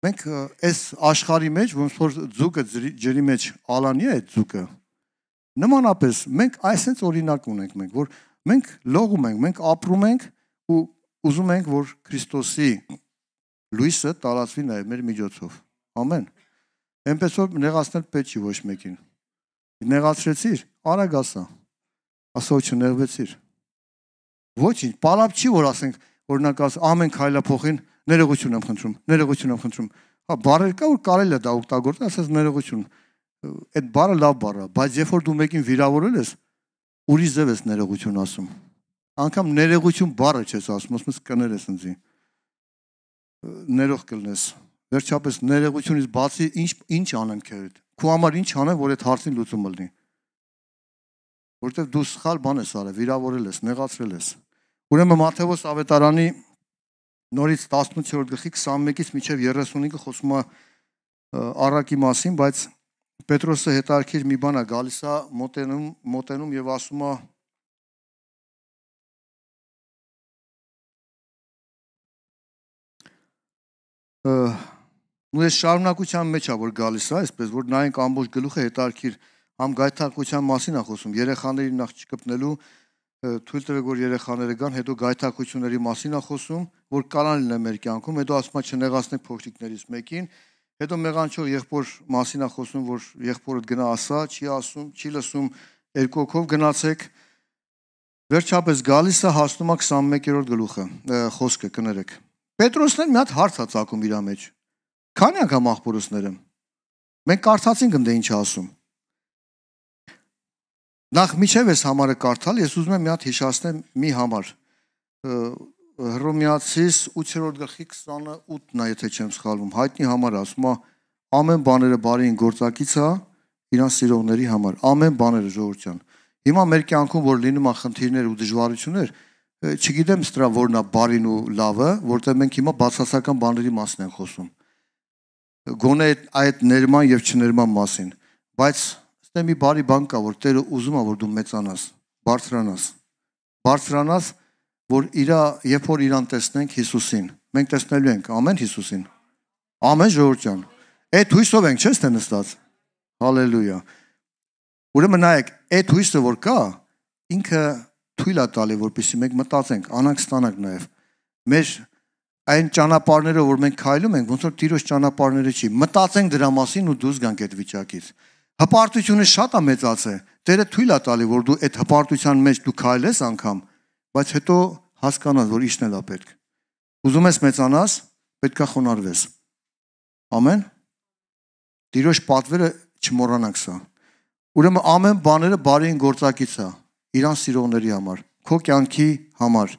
մենք այս աշխարհի մեջ ոնց որ ձուկը ջրի մեջ ալանի է այդ ձուկը Նմանապես մենք այսպես օրինակ ունենք մենք, որ մենք լողում ենք, մենք ապրում ենք ու ուզում ենք, որ Քրիստոսի լույսը տարածվի նաև մեր միջոցով։ Ամեն։ Էնպես որ նեղացնել պետք չի ոչ մեկին։ Նեղացրեցիր, արագ ասա։ Ասո չնեղվեցիր։ Ոչինչ, պարապ չի որ ասենք, օրինակ աս ամեն քայլափոխին ներողություն եմ խնդրում, ներողություն եմ խնդրում։ Հա, բարեր կա որ կարելի է դա օգտագործել, ասած ներողություն այդ բառը լավ բառ է, բայց երբ որ դու մեկին վիրավորել ես, ուրիշ ձև ես ներողություն ասում։ Անկամ ներողություն բառը չես ասում, ասում ես կներես ինձի։ Ներող կլնես։ Վերջապես ներողությունից բացի ինչ ինչ անեմ քերդ։ Քո համար ինչ անեմ, որ այդ հարցին լուծում լինի։ Որտեվ դու սխալ բան ես արել, վիրավորել ես, նեղացրել ես։ Ուրեմն Մատթեոս ավետարանի նորից 18-րդ գլխի 21-ից մինչև 35-ը խոսում է առակի մասին, բայց Պետրոսը հետարքիր մի բան է գալիս է հա, մոտենում մոտենում եւ ասում է ու այս շարունակության մեջ է որ գալիս է այսպես որ նայենք ամբողջ գլուխը հետարքիր համ գայթակղության մասին է խոսում երեխաներին նախ չկպնելու թույլ տվեք որ երեխաները գան հետո գայթակղությունների մասին է խոսում որ կարան լինեն մեր կյանքում հետո ասում է չնեղացնեք փողջիկներից մեկին Հետո մեղանչով եղբոր մասին է խոսում, որ եղբորդ գնա ասա, չի ասում, չի լսում, երկու օքով գնացեք։ Վերջապես գալիս է հասնում է 21-րդ գլուխը, խոսքը կներեք։ Պետրոսն էլ մի հատ հարց է ցակում իր մեջ։ Քանի անգամ աղբորուսները։ Մենք կարդացինք ընդ ինչ ասում։ Նախ միջև էս համարը կարդալ, ես ուզում եմ մի հատ հիշացնեմ մի համար Հռոմեացիս 8-րդ գլխի 28-ն է, եթե չեմ սխալվում, հայտնի համար ասում է ամեն բաները բարին գործակից է հա, իրան սիրողների համար, ամեն բաները ժողովրդյան։ Հիմա մեր կյանքում որ լինում է խնդիրներ ու դժվարություններ, չգիտեմ ստրա որն է բարին ու լավը, որտեղ մենք հիմա բացասական բաների մասն ենք խոսում։ Գոնե այդ ներման եւ չներման մասին, բայց ստե մի բարի բան կա, որ Տերը ուզում է որ դու մեծանաս, բարձրանաս։ Բարձրանաս, բարձրանաս որ իրա երբ որ իրան տեսնենք Հիսուսին, մենք տեսնելու ենք ամեն Հիսուսին։ Ամեն ժողովրդյան։ Այդ հույսով ենք, չես թե նստած։ Հալելույա։ Ուրեմն նայեք, այդ հույսը որ կա, ինքը թույլ է տալի, որպեսզի մենք մտածենք, անանք ստանանք նաև մեր այն ճանապարհներով, որ մենք քայլում ենք, ոնց որ Տիրոջ ճանապարհները չի։ Մտածենք դրա մասին ու դուրս գանք այդ վիճակից։ Հպարտությունը շատ է մեծացել։ Տերը թույլ է տալի, որ դու այդ հպարտության մեջ դու քայլես անգամ, բայց հետո հասկանաս, որ ինչն էլա պետք։ Ուզում ես մեծանաս, պետքա խոնարհվես։ Ամեն։ Տիրոջ պատվերը չմոռանանք սա։ Ուրեմն ամեն բաները բարին գործակից է իրան սիրողների համար, քո կյանքի համար։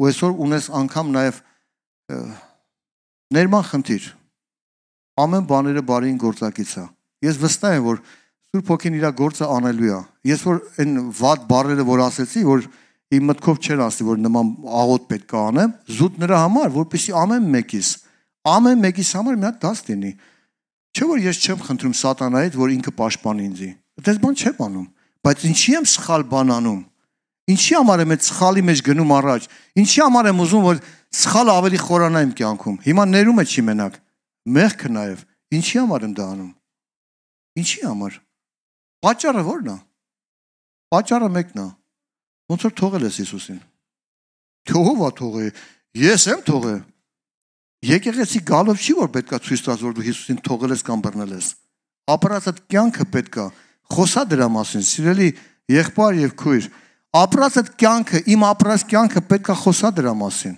Ու այսօր ունես անգամ նաև ներման խնդիր։ Ամեն բաները բարին գործակից է։ Ես վստահ եմ, որ Սուրբ Հոգին իր գործը անելու է։ Ես որ այն վատ բառերը, որ ասեցի, որ իմ մտքով չէր ասի, որ նման աղոտ պետք է անեմ, զուտ նրա համար, որպեսի ամեն մեկից, ամեն մեկից համար մի հատ դաս լինի։ Չէ որ ես չեմ խնդրում սատանայից, որ ինքը պաշտպանի ինձի։ Այդպես բան չեմ անում, բայց ինչի եմ սխալ բան անում։ Ինչի համար եմ այդ սխալի մեջ գնում առաջ։ Ինչի համար եմ ուզում որ սխալը ավելի խորանա իմ կյանքում։ Հիմա ներումը չի մենակ։ Մեղքը նաև։ Ինչի համար եմ դա անում։ Ինչի համար։ Պաճառը ո՞րն է։ Պաճառը մեկն է։ Ոնց որ թողել ես Հիսուսին։ Թե ով է թողել։ Ես եմ թողել։ Եկեղեցի գալով չի որ պետքա ցույց տաս որ դու Հիսուսին թողել ես կամ բռնել ես։ Ապրածդ կյանքը պետքա խոսա դրա մասին, սիրելի եղբայր եւ քույր։ Ապրածդ կյանքը, իմ ապրած կյանքը պետքա խոսա դրա մասին։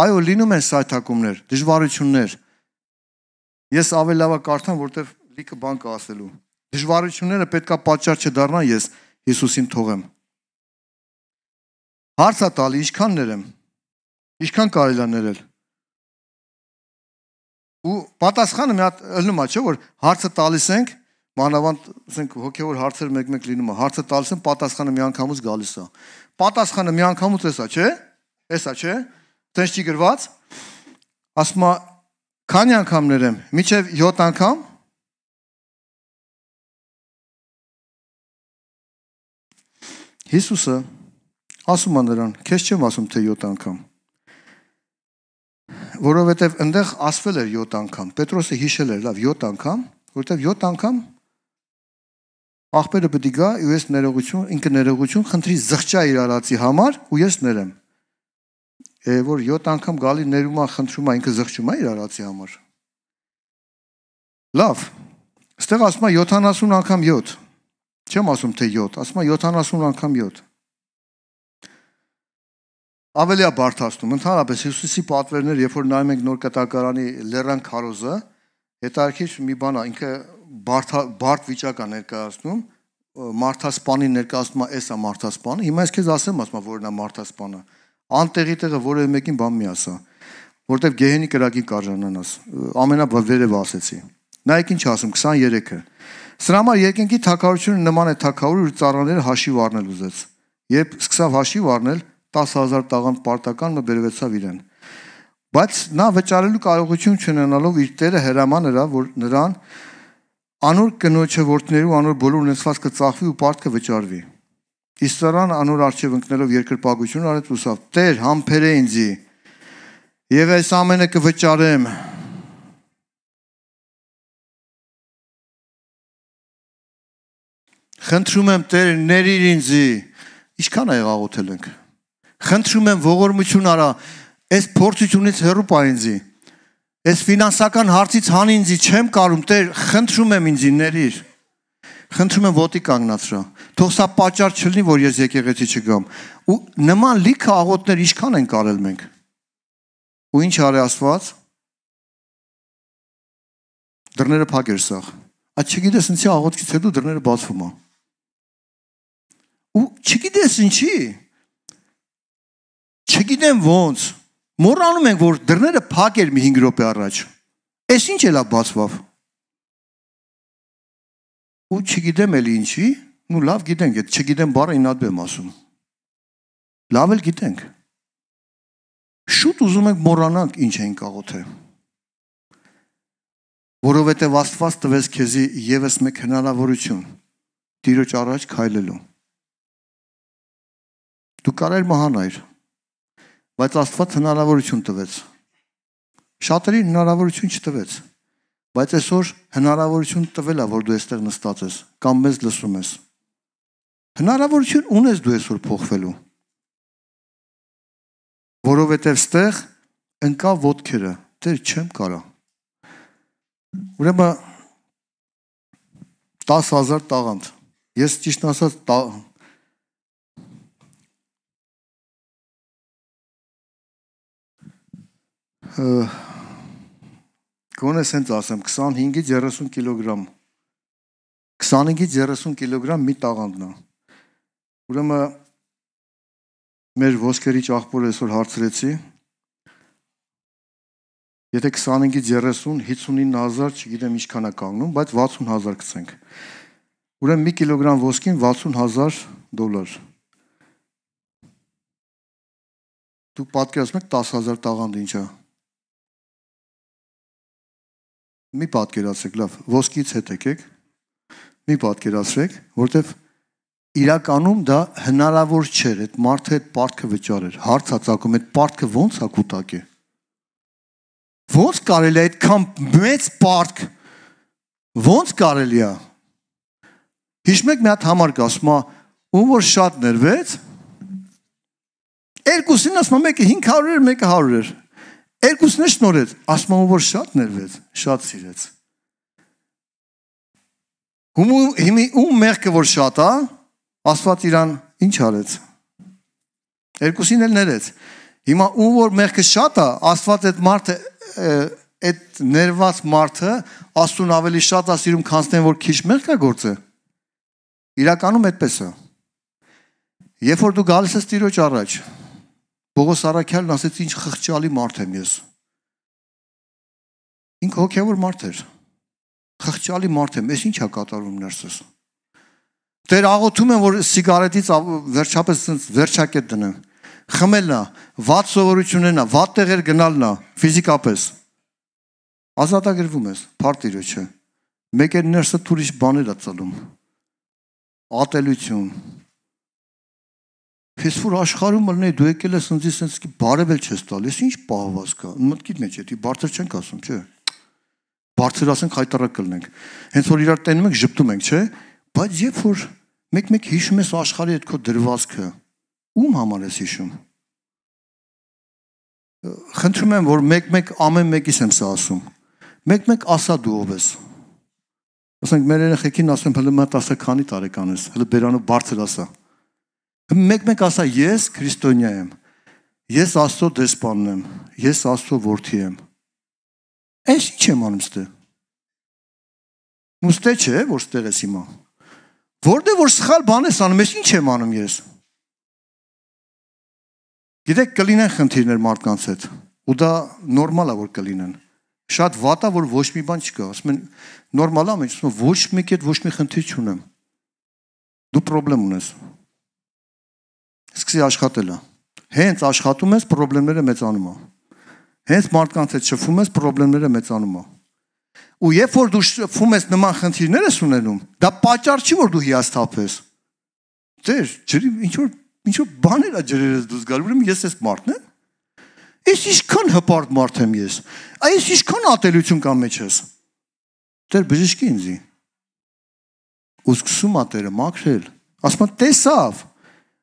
Այո, լինում են սայթակումներ, դժվարություններ։ Ես ավելի լավա կարդամ, որտեվ լիքը բան կասելու։ Դժվարությունները պետքա պատճառ չդառնան ես Հիսուսին թողեմ։ Հարցա տալի, ինչքան ներեմ։ Ինչքան կարելի է ներել։ Ու պատասխանը մի հատ ելնում է, չէ՞ որ հարցը տալիս ենք, մանավանդ ասենք հոգեոր հարցեր մեկ-մեկ լինում է, հարցը տալիս են, պատասխանը միանգամից գալիս է։ Պատասխանը միանգամից էսա, չէ՞։ Էսա, չէ՞։ Տենց չի գրված։ Ասում է, քանի անգամ ներեմ, միջև 7 անգամ։ Հիսուսը Ասում է նրան, քեզ չեմ ասում թե 7 անգամ։ Որովհետև այնտեղ ասվել էր 7 անգամ։ Պետրոսը հիշել էր, լավ, 7 անգամ, որովհետև 7 անգամ աղբերը պետք է գա ու ես ներողություն, ինքը ներողություն խնդրի զղջա իր արածի համար ու ես ներեմ։ Է որ 7 անգամ գալի ներում է, խնդրում է, ինքը զղջում է իր արածի համար։ Լավ։ Ստեղ ասում է 70 անգամ 7։ Չեմ ասում թե 7, ասում է 70 անգամ 7 ավելի է բարթացնում։ Ընդհանրապես Հիսուսի պատվերներ, երբ որ նայում ենք նոր կտակարանի լեռան քարոզը, հետաքրքիր մի բան է, ինքը բարդ բարդ վիճակ է ներկայացնում, մարտհասպանի ներկայացումա էս է մարտհասպանը։ Հիմա ես քեզ ասեմ, ասում եմ, որն է մարտհասպանը։ Անտեղի տեղը որևէ մեկին բան մի ասա, որտեվ գեհենի կրակին կարժանանաս։ Ամենաբերև ասեցի։ Նայեք ինչ ասում 23-ը։ Սրա համար երկնքի թակավորությունը նման է թակավորի, որ ծառաները հաշիվ առնել ուզեց։ Երբ սկսավ հաշիվ առնել, 10000 տաղանդ պարտականը բերվեցավ իրեն։ Բայց նա վճարելու կարողություն չունենալով իր տերը հրաման էր, որ նրան անոր կնոջը որդներու անոր բոլոր ունեցվածքը ծախվի ու պարտքը վճարվի։ Իսրան անոր արժև ընկնելով երկրպագություն արեց ուսավ. Տեր համբերե ինձի։ Եվ այս ամենը կվճարեմ։ Խնդրում եմ Տեր ներիր ինձի։ Ինչքան է աղոթել ենք։ Խնդրում եմ ողորմություն արա, այս փորձությունից հեռու պա ինձի։ Այս ֆինանսական հարցից հան ինձի չեմ կարում, Տեր, խնդրում եմ ինձ ներիր։ Խնդրում եմ ոտի կանգնացրա։ Թող սա պատճառ չլինի, որ ես եկեղեցի չգամ։ Ու նման լիքը աղոտներ ինչքան են կարել մենք։ Ու ինչ արի Աստված։ Դռները փակեր սախ։ Այդ չգիտես ինչի աղոտքից հետո դռները բացվում է։ Ու չգիտես ինչի, չգիտեմ ոնց։ Մոռանում ենք, որ դռները փակ էր մի 5 րոպե առաջ։ Էս ինչ էլա բացվավ։ Ու չգիտեմ էլի ինչի, ու լավ գիտենք, այդ չգիտեմ բառը ինքնատու եմ ասում։ Լավ էլ գիտենք։ Շուտ ուզում ենք մոռանանք ինչ են կաղոթե որովհետև Աստված տվեց քեզի եւս մեկ հնարավորություն Տիրոջ առաջ քայլելու։ Դու կարել մահանայր, Բայց Աստված հնարավորություն տվեց։ Շատերին հնարավորություն չտվեց։ Բայց այսօր հնարավորություն տվել է, որ դու այստեղ նստած ես կամ մեզ լսում ես։ Հնարավորություն ունես դու այսօր փոխվելու։ Որովհետև ստեղ ընկա ոդքերը, դեր չեմ կարա։ Ուրեմն 10000 տաղանդ։ Ես ճիշտ ասած գոնե սենց ասեմ 25-ից 30 կիլոգրամ 25-ից 30 կիլոգրամ մի տաղանդն է ուրեմն մեր ոսկերի ճախպորը այսօր հարցրեցի եթե 25-ից 30 59000 չգիտեմ ինչքան է կանգնում բայց 60000 գցենք ուրեմն 1 կիլոգրամ ոսկին 60000 դոլար դու պատկերացնու եք 10000 տաղանդ ինչա մի պատկերացրեք, լավ, ոսկից հետ եկեք, մի պատկերացրեք, որտեվ իրականում դա հնարավոր չէր, այդ մարդը այդ պարտքը վճարեր։ Հարցա ցակում, այդ պարտքը ո՞նց է կուտակե։ Ո՞նց կարելի է այդքան մեծ պարտք։ Ո՞նց կարելի է։ Հիշում եք մի հատ համար կա, ասում է, ում որ շատ ներվեց, երկուսին ասում է, մեկը 500 էր, մեկը 100 էր։ մեկ Երկուսն է շնորհեց, ասում եմ որ շատ ներվեց, շատ սիրեց։ Հումու հիմի ու մեղքը որ շատ է, Աստված իրան ինչ արեց։ Երկուսին էլ ներեց։ Հիմա ու որ մեղքը շատ է, Աստված այդ մարդը այդ ներված մարդը աստուն ավելի շատ է սիրում, քան ստեն որ քիչ մեղք է գործը։ Իրականում այդպես է։ Երբ որ դու գալիս ես Տիրոջ առաջ, Պողոս Արաքյալն ասեց ինչ խղճալի մարդ եմ ես։ Ինքը հոգևոր մարդ էր։ Խղճալի մարդ եմ, ես ի՞նչ է կատարում ներսս։ Տեր աղոթում եմ, որ սիգարետից վերջապես ցենց վերջակետ դնեմ։ Խմելն է, վատ սովորություններն է, վատ տեղեր գնալն է ֆիզիկապես։ Ազատագրվում ես, փարտիրը չէ։ Մեկ էլ ներսը թուրիշ բաներ է ծլում։ Ատելություն, Փեսուր աշխարհում ըլնե դու եկել ես ինձի սենց բարևել չես տալիս, ի՞նչ պահված կա։ Մտքիդ մեջ է, դի բարձր չենք ասում, չէ։ Բարձր ասենք հայտարարակ կլնենք։ Հենց որ իրար տենում ենք, ճպտում ենք, չէ։ Բայց երբ որ մեկ-մեկ հիշում ես աշխարհի այդ քո դրվածքը, ում համար ես հիշում։ Խնդրում եմ, որ մեկ-մեկ ամեն մեկիս եմ սա ասում։ Մեկ-մեկ ասա դու ով ես։ Ասենք մեր երեխեքին ասեմ, հələ մա 10 քանի տարեկան ես, հələ բերանու բարձր ասա։ Մեկ-մեկ ասա, ես քրիստոնյա եմ։ Ես Աստծո դեսպանն եմ։ Ես Աստծո որդի եմ։ Էս ի՞նչ եմ անում ստե։ Մուստե չէ, որ ստեղ ես հիմա։ Որտե որ սխալ բան ես անում, ես ի՞նչ եմ անում ես։ Գիտեք, կլինեն խնդիրներ մարդկանց հետ։ Ու դա նորմալ է որ կլինեն։ Շատ վատ է որ ոչ մի բան չկա, ասում են նորմալ է, մենք ասում ոչ մեկի հետ ոչ մի խնդիր չունեմ։ Դու խնդրեմ ունես սկսի աշխատելը։ Հենց աշխատում ես, խնդիրները մեծանում են։ Հենց մարդկանց հետ շփվում ես, խնդիրները մեծանում են։ Ու երբ որ դու շփվում ես նման խնդիրներ ես ունենում, դա պատճառ չի որ դու հիասթափ ես։ Դեր, ջրի ինչ որ ինչ որ բաներ ա ջրերից դուրս գալու, ուրեմն ես ես մարդն եմ։ Ես ինչքան հպարտ մարդ եմ ես։ Այս ինչքան ատելություն կա մեջ ես։ Տեր բժշկի ինձի։ Ու սկսում ա Տերը մաքրել։ Ասում է տեսավ,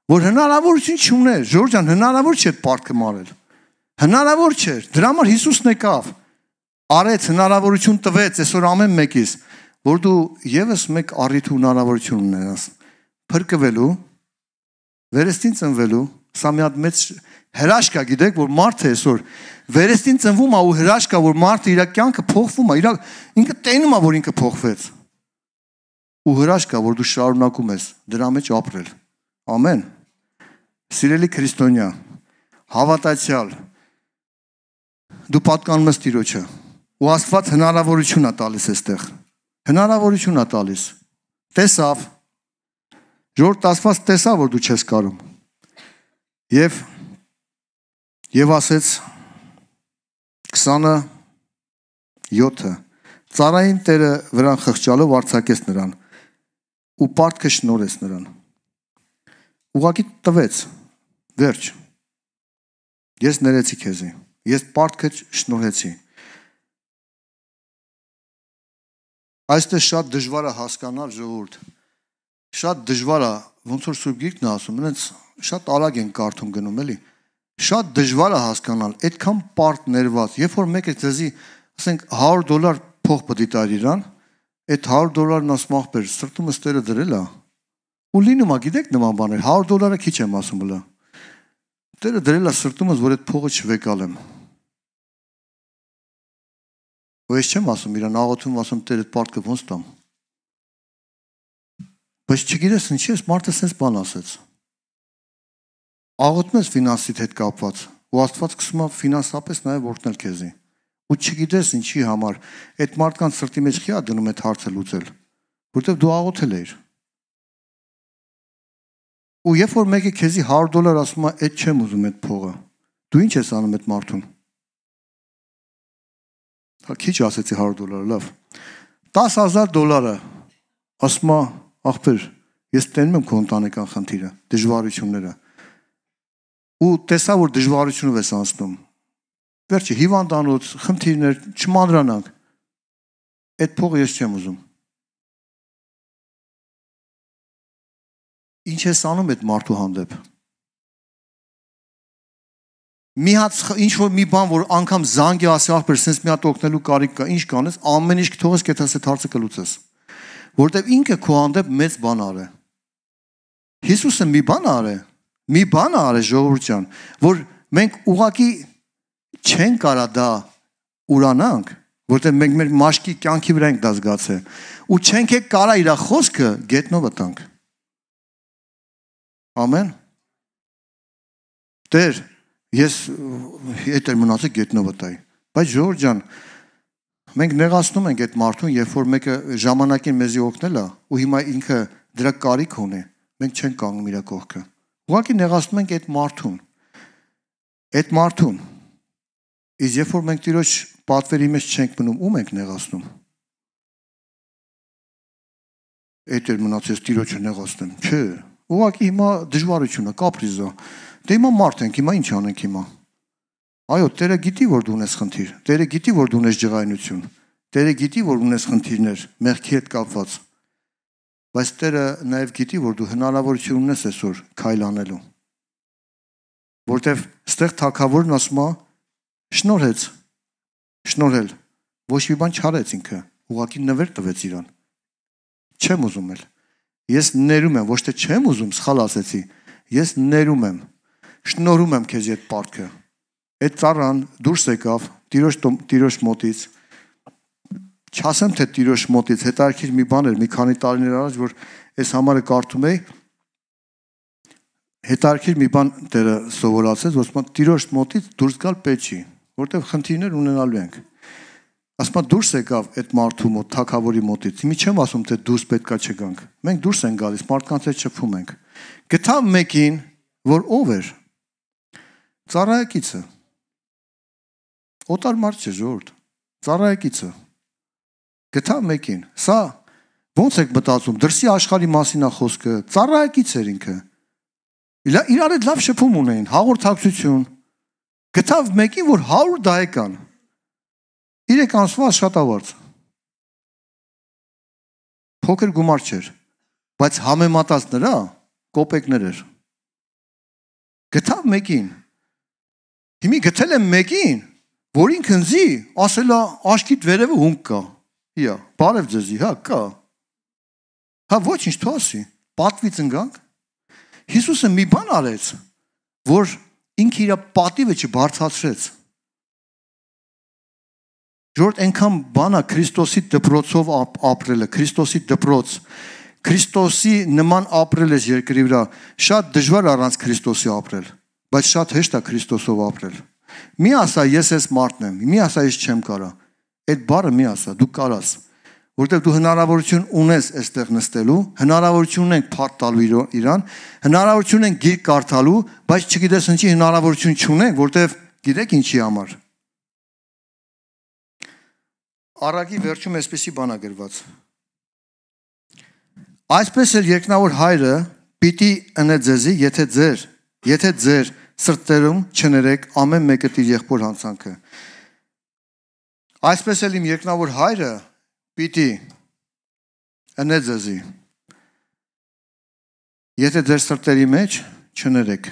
որ հնարավորություն չուներ։ Ժորջան հնարավոր չէ պարտքը մարել։ Հնարավոր չէր։ Դրա համար Հիսուսն եկավ։ Արեց հնարավորություն տվեց այսօր ամեն մեկից, որ դու եւս մեկ առիթ ու հնարավորություն ունենաս փրկվելու, վերստին ծնվելու, սա մի հատ մեծ հրաշք է, գիտեք, որ մարդը այսօր վերստին ծնվում է ու հրաշք է, որ մարդը իր կյանքը փոխվում է, իր ինքը տենում է, որ ինքը փոխվեց։ Ու հրաշք է, որ դու շարունակում ես դրա մեջ ապրել։ Ամեն։ Սիրելի քրիստոնյա, հավատացյալ, դու պատկանում ես Տիրոջը։ Ու Աստված հնարավորություն է տալիս այստեղ։ Հնարավորություն է տալիս։ Տեսավ։ Ժողովուրդ Աստված տեսավ, որ դու չես կարող։ Եվ եւ ասեց 20-ը 7-ը Ծարային Տերը վրան խղճալով արցակեց նրան ու պարտքը շնորհեց նրան Ուղակի տվեց։ Վերջ։ Ես ներեցի քեզի։ Ես պարտքը շնորհեցի։ Այստեղ շատ դժվար է հասկանալ ժողովուրդ։ Շատ դժվար է, ոնց որ Սուրբ Գիրքն է ասում, այնց շատ արագ են կարդում գնում, էլի։ Շատ դժվար է հասկանալ, այդքան պարտ ներված, երբ որ մեկը դեզի, ասենք 100 դոլար փող պետք է տար իրան, այդ 100 դոլարն ասում ախպեր, սրտումս տերը դրել է, դրել, Ու լինում է, գիտեք, նման բաներ, 100 դոլարը քիչ եմ ասում հլա։ Տերը դրել է սրտումս, որ այդ փողը չվեկալեմ։ Ու ես չեմ ասում իրան, աղոթում ասում, Տեր, այդ պարտքը ոնց տամ։ Բայց չգիտես ինչի, ես մարդը sense բան ասեց։ Աղոթում ես ֆինանսիտ հետ կապված, ու Աստված կսում է ֆինանսապես նաև ողնել քեզի։ Ու չգիտես ինչի համար այդ մարդկանց սրտի մեջ քիա դնում այդ հարցը լուծել, որովհետև դու աղոթել ես Ու երբ որ մեկը քեզի 100 դոլար ասում է, այդ չեմ ուզում այդ փողը։ Դու ինչ ես անում այդ մարդուն։ Հա քիչ ասեցի 100 դոլար, լավ։ 10000 դոլարը ասում է, ախպեր, ես տենում եմ քո ընտանեկան խնդիրը, դժվարությունները։ Ու տեսա որ դժվարությունով ես անցնում։ Վերջը հիվանդանոց, խնդիրներ, չմանրանանք։ Այդ փողը ես չեմ ուզում Ինչ ես անում այդ մարդու հանդեպ։ Մի հատ ինչ որ մի բան, որ անգամ զանգի ասի, ախպեր, sense մի հատ օգնելու կարիք կա, ինչ կանես, ամեն ինչ կթողես, կեթա այդ հարցը կլուծես։ Որտեւ ինքը քո հանդեպ մեծ բան արե։ Հիսուսը մի բան արե։ Մի բան արե ժողովրդյան, որ մենք ուղակի չեն կարա դա ուրանանք, որտեղ մենք մեր մաշկի կյանքի վրա ենք դա զգացել։ Ու չենք է կարա իր խոսքը գետնով տանք։ Ամեն։ Տեր, ես հետ եմ մնացել գետնովտայի։ Բայց Ժորժ ջան, մենք նեղացնում ենք այդ մարդուն, երբ որ մեկը ժամանակին մեզի օգնել է ու հիմա ինքը դրա կարիք ունի, մենք չենք կանգնում իր կողքը։ Ուղղակի նեղացնում ենք այդ մարդուն։ Այդ մարդուն։ Իսկ երբ որ մենք Տիրոջ պատվերի մեջ չենք մնում, ում ենք նեղացնում։ Այդ էլ մնացած Տիրոջը նեղացնեմ, չէ՞ Ուղղակի հիմա դժվարությունը, կապրիզը։ Դե հիմա մարդ ենք, հիմա ինչ անենք հիմա։ Այո, Տերը գիտի, որ դու ունես խնդիր։ Տերը գիտի, որ դու ունես ջղայնություն։ Տերը գիտի, որ ունես խնդիրներ մեղքի հետ կապված։ Բայց Տերը նաև գիտի, որ դու հնարավորություն ունես այսօր քայլ անելու։ Որտեվ ստեղ թակավորն ասում է. շնորհեց։ Շնորհել։ Ոչ մի բան չարեց ինքը, ուղղակի նվեր տվեց իրան։ Չեմ ուզում էլ։ Ես ներում եմ, ոչ թե չեմ ուզում, սխալ ասեցի։ Ես ներում եմ։ Շնորհում եմ քեզ այդ պարտքը։ Այդ ծառան դուրս եկավ Տիրոջ Տիրոջ մոտից։ Չասեմ թե Տիրոջ մոտից, հետարքիր մի բան էր մի քանի տարիներ առաջ, որ այս համարը կարդում էի։ Հետարքիր մի բան դերը սովորացեց, որ ասում Տիրոջ մոտից դուրս գալ պետք չի, որտեղ խնդիրներ ունենալու ենք ասում դուրս եկավ այդ մարդու մոտ, թակավորի մոտից։ Իմի չեմ ասում, թե դուրս պետքա չգանք։ Մենք դուրս են գալիս, մարդկանց հետ շփվում ենք։ Գտավ մեկին, որ ով էր։ Ծառայակիցը։ Օտար մարդ չէ, ժողովուրդ։ Ծառայակիցը։ Գտավ մեկին։ Սա ո՞նց եք մտածում, դրսի աշխարհի մասին է խոսքը։ Ծառայակից էր ինքը։ Իրար հետ լավ շփում ունեին, հաղորդակցություն։ Գտավ մեկին, որ 100 դայեկան 3 ամսվա աշխատավարձ։ Փոքր գումար չէր, բայց համեմատած նրա կոպեկներ էր։ Գտա մեկին։ Հիմի գտել եմ մեկին, որ ինքնզի ասելա աշկիտ վերևը հունկ կա։ Իա, բարև ձեզի, հա, կա։ Հա ոչինչ թո ասի, պատվից ընկանք։ Հիսուսը մի բան արեց, որ ինքը իր պատիվը չբարձացրեց։ Ժորդ այնքան բանա Քրիստոսի դպրոցով ապրելը, Քրիստոսի դպրոց, Քրիստոսի նման ապրել ես երկրի վրա, շատ դժվար առանց Քրիստոսի ապրել, բայց շատ հեշտ է Քրիստոսով ապրել։ Մի ասա, ես ես մարդն եմ, մի ասա, ես չեմ կարա։ Այդ բառը մի ասա, դու կարաս, որտեղ դու հնարավորություն ունես այստեղ նստելու, հնարավորություն ունենք փառք տալու իրան, հնարավորություն ունենք գիրք կարդալու, բայց չգիտես ինչի հնարավորություն չունենք, որտեղ գիտեք ինչի համար։ Արագի վերջում այսպեսի բանա գրված։ Այսպես էլ երկնավոր հայրը պիտի ընե ձեզի, եթե ձեր, եթե ձեր սրտերում չներեք ամեն մեկը իր եղբոր հանցանքը։ Այսպես էլ իմ երկնավոր հայրը պիտի ընե ձեզի, Եթե ձեր սրտերի մեջ չներեք։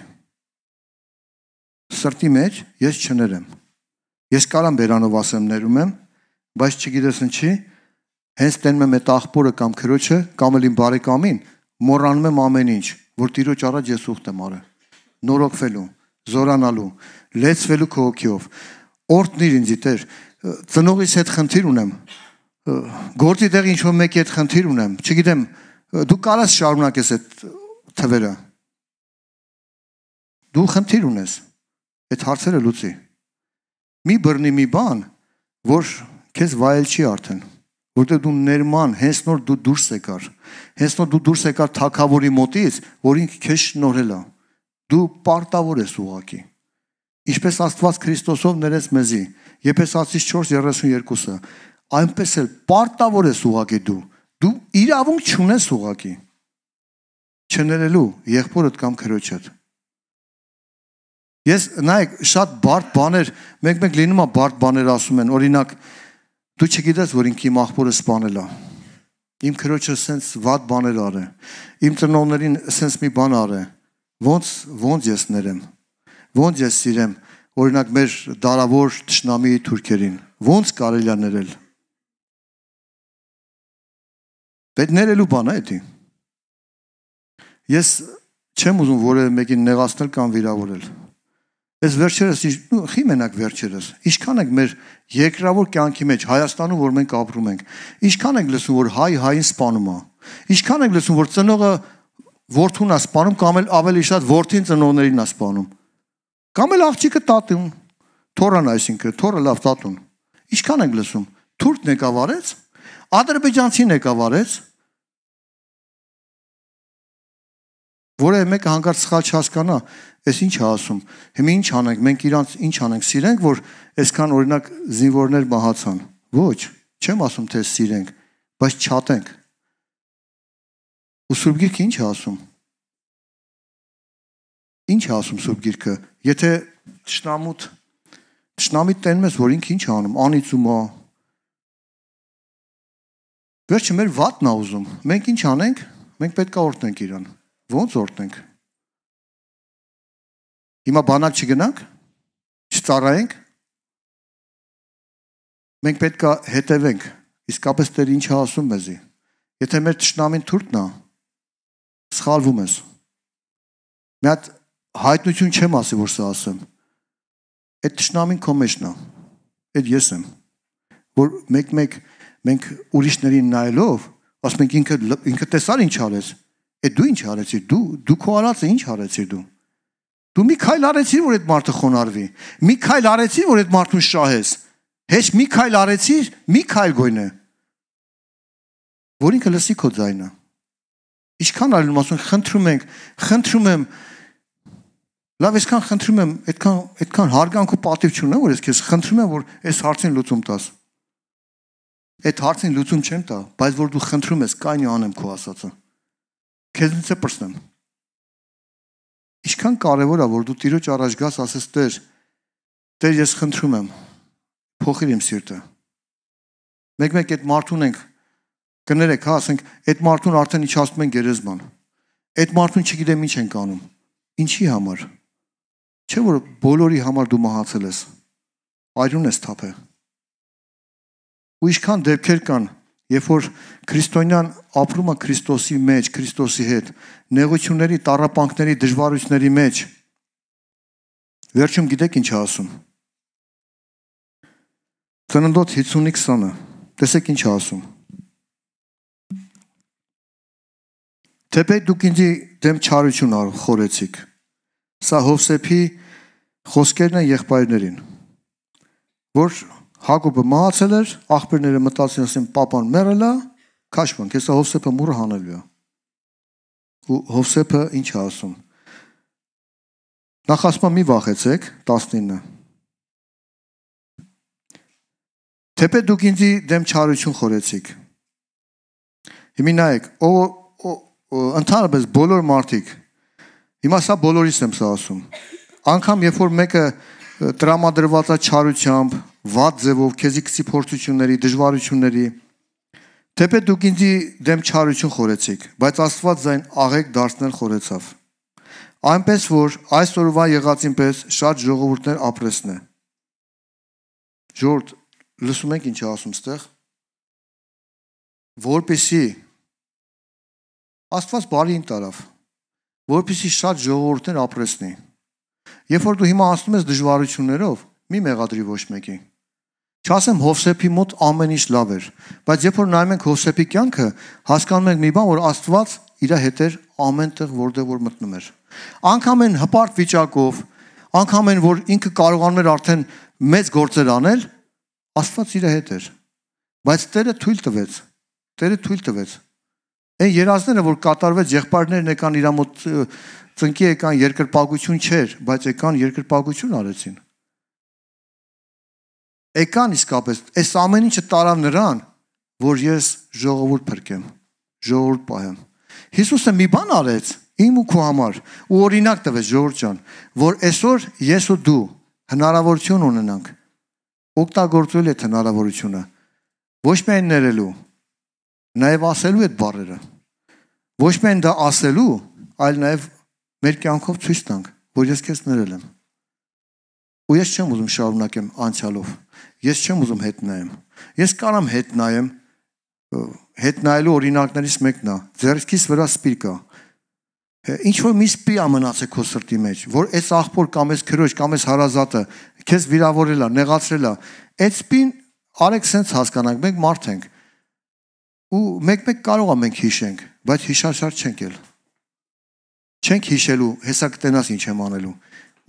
Սրտի մեջ ես չներեմ։ Ես կարամ բերանով ասեմ ներում եմ, բայց չգիտես ինչի, հենց տենում եմ այդ աղբորը կամ քրոջը կամ էլ իմ բարեկամին, մոռանում եմ ամեն ինչ, որ Տիրոջ առաջ ես ուխտ եմ արել։ Նորոգվելու, զորանալու, լեցվելու քո հոգիով։ Օրտնիր ինձի Տեր, ծնողիս հետ խնդիր ունեմ։ Գործի տեղ ինչ որ մեկի հետ խնդիր ունեմ, չգիտեմ, դու կարաս շարունակես այդ թվերը։ Դու խնդիր ունես։ Այդ հարցերը լուծի։ Մի բռնի մի բան, որ քեզ վայել չի արդեն որտեղ դու ներման հենց նոր դու դուրս եկար հենց նոր դու դուրս եկար թակավորի մոտից որ ինքը քեզ շնորհել է դու պարտավոր ես ուղակի ինչպես Աստված Քրիստոսով ներեց մեզի Եփեսացիս 4:32-ը այնպես էլ պարտավոր ես ուղակի դու դու իրավունք չունես ուղակի չներելու եղբորդ կամ քրոջդ Ես նայեք շատ բարդ բաներ, մեկ-մեկ լինում է բարդ բաներ ասում են, օրինակ Դու չգիտես, որ ինքի մախբորը սپانել է։ Իմ քրոջը սենց ված բաներ արե։ Իմ ծնողներին սենց մի բան արե։ Ոնց ոնց ես ներեմ։ Ոնց ես սիրեմ։ Օրինակ մեր դարավոր ճշնամի թուրքերին։ Ոնց կարելի է ներել։ Պետք ներելու բան է դա։ Ես չեմ ուզում որևէ մեկին նեղացնել կամ վիրավորել։ Այս վերջերս ու խի մենակ վերջերս։ Ինչքան ենք մեր երկրավոր կյանքի մեջ Հայաստանում որ մենք ապրում ենք։ Ինչքան ենք լսում որ հայ հային սպանում է։ Ինչքան ենք լսում որ ծնողը որդուն է սպանում կամ էլ ավելի շատ որդին ծնողներին է սպանում։ Կամ էլ աղջիկը տատում, թորան այսինքն, թորը լավ տատուն։ Ինչքան ենք լսում։ Թուրքն եկավ արեց, ադրբեջանցին եկավ արեց, որը մեկը հանկարծ սխալ չհասկանա, այս ի՞նչ է ասում։ Հիմա ի՞նչ անենք, մենք իրանց ի՞նչ անենք, սիրենք, որ այսքան օրինակ զինվորներ մահացան։ Ոչ, չեմ ասում թե սիրենք, բայց չատենք։ Ու Սուրբ Գիրքը ի՞նչ է ասում։ Ինչ է ասում Սուրբ Գիրքը։ Եթե ճշնամուտ ճշնամիտ տենում ես, որ ինքը ի՞նչ է անում, անիծում է, Վերջը մեր վատն է ուզում։ Մենք ինչ անենք։ Մենք պետք է օրտնենք իրան։ Ո՞նց օրտնենք։ Հիմա բանակ չգնանք, չծառայենք։ Մենք պետք է հետևենք, իսկապես Տեր ինչ է ասում մեզի։ Եթե մեր ճշնամին թուրտնա, սխալվում ես։ Մի հատ հայտնություն չեմ ասի, որ սա ասեմ։ Այդ ճշնամին քո մեջն է։ Այդ ես եմ։ Որ մեկ-մեկ մենք ուրիշներին նայելով, ասում ենք ինքը ինքը տեսար ինչ արես։ ինք Է դու ինչ արեցիր, դու դու քո արածը ինչ արեցիր դու։ Դու մի քայլ արեցիր, որ այդ մարդը խոնարհվի։ Մի քայլ արեցիր, որ այդ մարդուն շահես։ Հեչ մի քայլ արեցիր, մի քայլ գույնը։ Որ ինքը լսի քո ձայնը։ Ինչքան արելում ասում, խնդրում ենք, խնդրում եմ, Լավ, այսքան խնդրում եմ, այդքան այդքան հարգանք ու պատիվ չունեմ, որ ես քեզ խնդրում եմ, որ այս հարցին լուծում տաս։ Այդ հարցին լուծում չեմ տա, բայց որ դու խնդրում ես, կայնի անեմ քո ասածը քեզնից է պրծնեմ։ Ինչքան կարևոր է որ դու Տիրոջ առաջ գաս ասես Տեր, Տեր ես խնդրում եմ, փոխիր իմ սիրտը։ Մեկ-մեկ այդ մարդուն ենք կներեք, հա, ասենք, այդ մարդուն արդեն իջացնում են գերեզման։ Այդ մարդուն չգիտեմ ինչ են կանում։ Ինչի համար։ Չէ որ բոլորի համար դու մահացել ես։ Այրուն ես թափել։ Ու ինչքան դեպքեր կան, Երբ որ քրիստոնյան ապրումը Քրիստոսի մեջ, Քրիստոսի հետ, նեղությունների, տարապանքների, դժվարությունների մեջ, վերջում գիտեք ինչ է ասում։ Ծննդոց 55-20-ը։ Տեսեք ինչ է ասում։ Թեպետ դուք ինձ դեմ չարություն խորեցիք։ Սա Հովսեփի խոսքերն են եղբայրներին, որ Հակոբը մահացել էր, աղբերները մտածին, ասեն, papan մեռել է, քաշման, քեսա Հովսեփը մուրը հանելու է։ Ու Հովսեփը ինչ է ասում։ Նախ ասում մի վախեցեք, 19 Թեպե դուք ինձ դեմ չարություն խորեցիք։ Հիմա նայեք, ով ընդհանրապես բոլոր մարդիկ։ Հիմա սա բոլորիս եմ սա ասում։ Անկամ երբ որ մեկը տրամադրված է չարությամբ, վատ ձևով քեզի քսի փորձությունների, դժվարությունների, թեպետ դուք ինձի դեմ չարություն խորեցիք, բայց Աստված այն աղեկ դարձնել խորեցավ։ Այնպես որ այս օրվա եղածին պես շատ ժողովուրդներ ապրեսն է։ Ժորդ, լսում եք ինչ է ասում ստեղ։ Որպեսի Աստված բարին տարավ, որպեսի շատ ժողովուրդներ ապրեսնի։ Երբ որ դու հիմա ասում ես դժվարություններով, Մի մեղադրի ոչ մեկի։ Չասեմ Հովսեփի մոտ ամեն ինչ լավ էր, բայց երբ որ նայում ենք Հովսեփի կյանքը, հասկանում ենք մի բան, որ Աստված իր հետ էր ամենտեղ, որտեղ որ մտնում էր։ Անկամ այն հպարտ վիճակով, անկամ այն որ ինքը կարողանում էր արդեն մեծ գործեր անել, Աստված իր հետ էր։ Բայց Տերը թույլ տվեց։ Տերը թույլ տվեց։ Այն երազները, որ կատարվեց, եղբայրներն եկան իր մոտ ծնկի եկան երկրպագություն չէր, բայց եկան երկրպագություն արեցին եկան իսկապես այս ամեն ինչը տարավ նրան որ ես ժողովուրդ փրկեմ ժողովուրդ պահեմ Հիսուսը մի բան արեց իմ ու քո համար ու օրինակ տվեց ժողովուրդ ջան որ այսօր ես ու դու հնարավորություն ունենանք օգտագործել այդ հնարավորությունը ոչ միայն ներելու նաև ասելու այդ բառերը ոչ միայն դա ասելու այլ նաև մեր կյանքով ցույց տանք որ ես քեզ ներել եմ ու ես չեմ ուզում շարունակեմ անցյալով ես չեմ ուզում հետ նայեմ։ Ես կարամ հետ նայեմ։ Հետ նայելու օրինակներից մեկն է։ Ձերքիս վրա սպիր կա։ Ինչ որ մի սպի ամնաց է քո սրտի մեջ, որ այս աղբոր կամ այս քրոջ կամ այս հարազատը քեզ վիրավորել է, նեղացրել է։ Այդ սպին արեք sense հասկանանք, մենք մարդ ենք։ Ու մեկ-մեկ կարող ենք մենք հիշենք, բայց հիշարշար չենք ել։ Չենք հիշելու, հեսա կտենաս ինչ եմ անելու։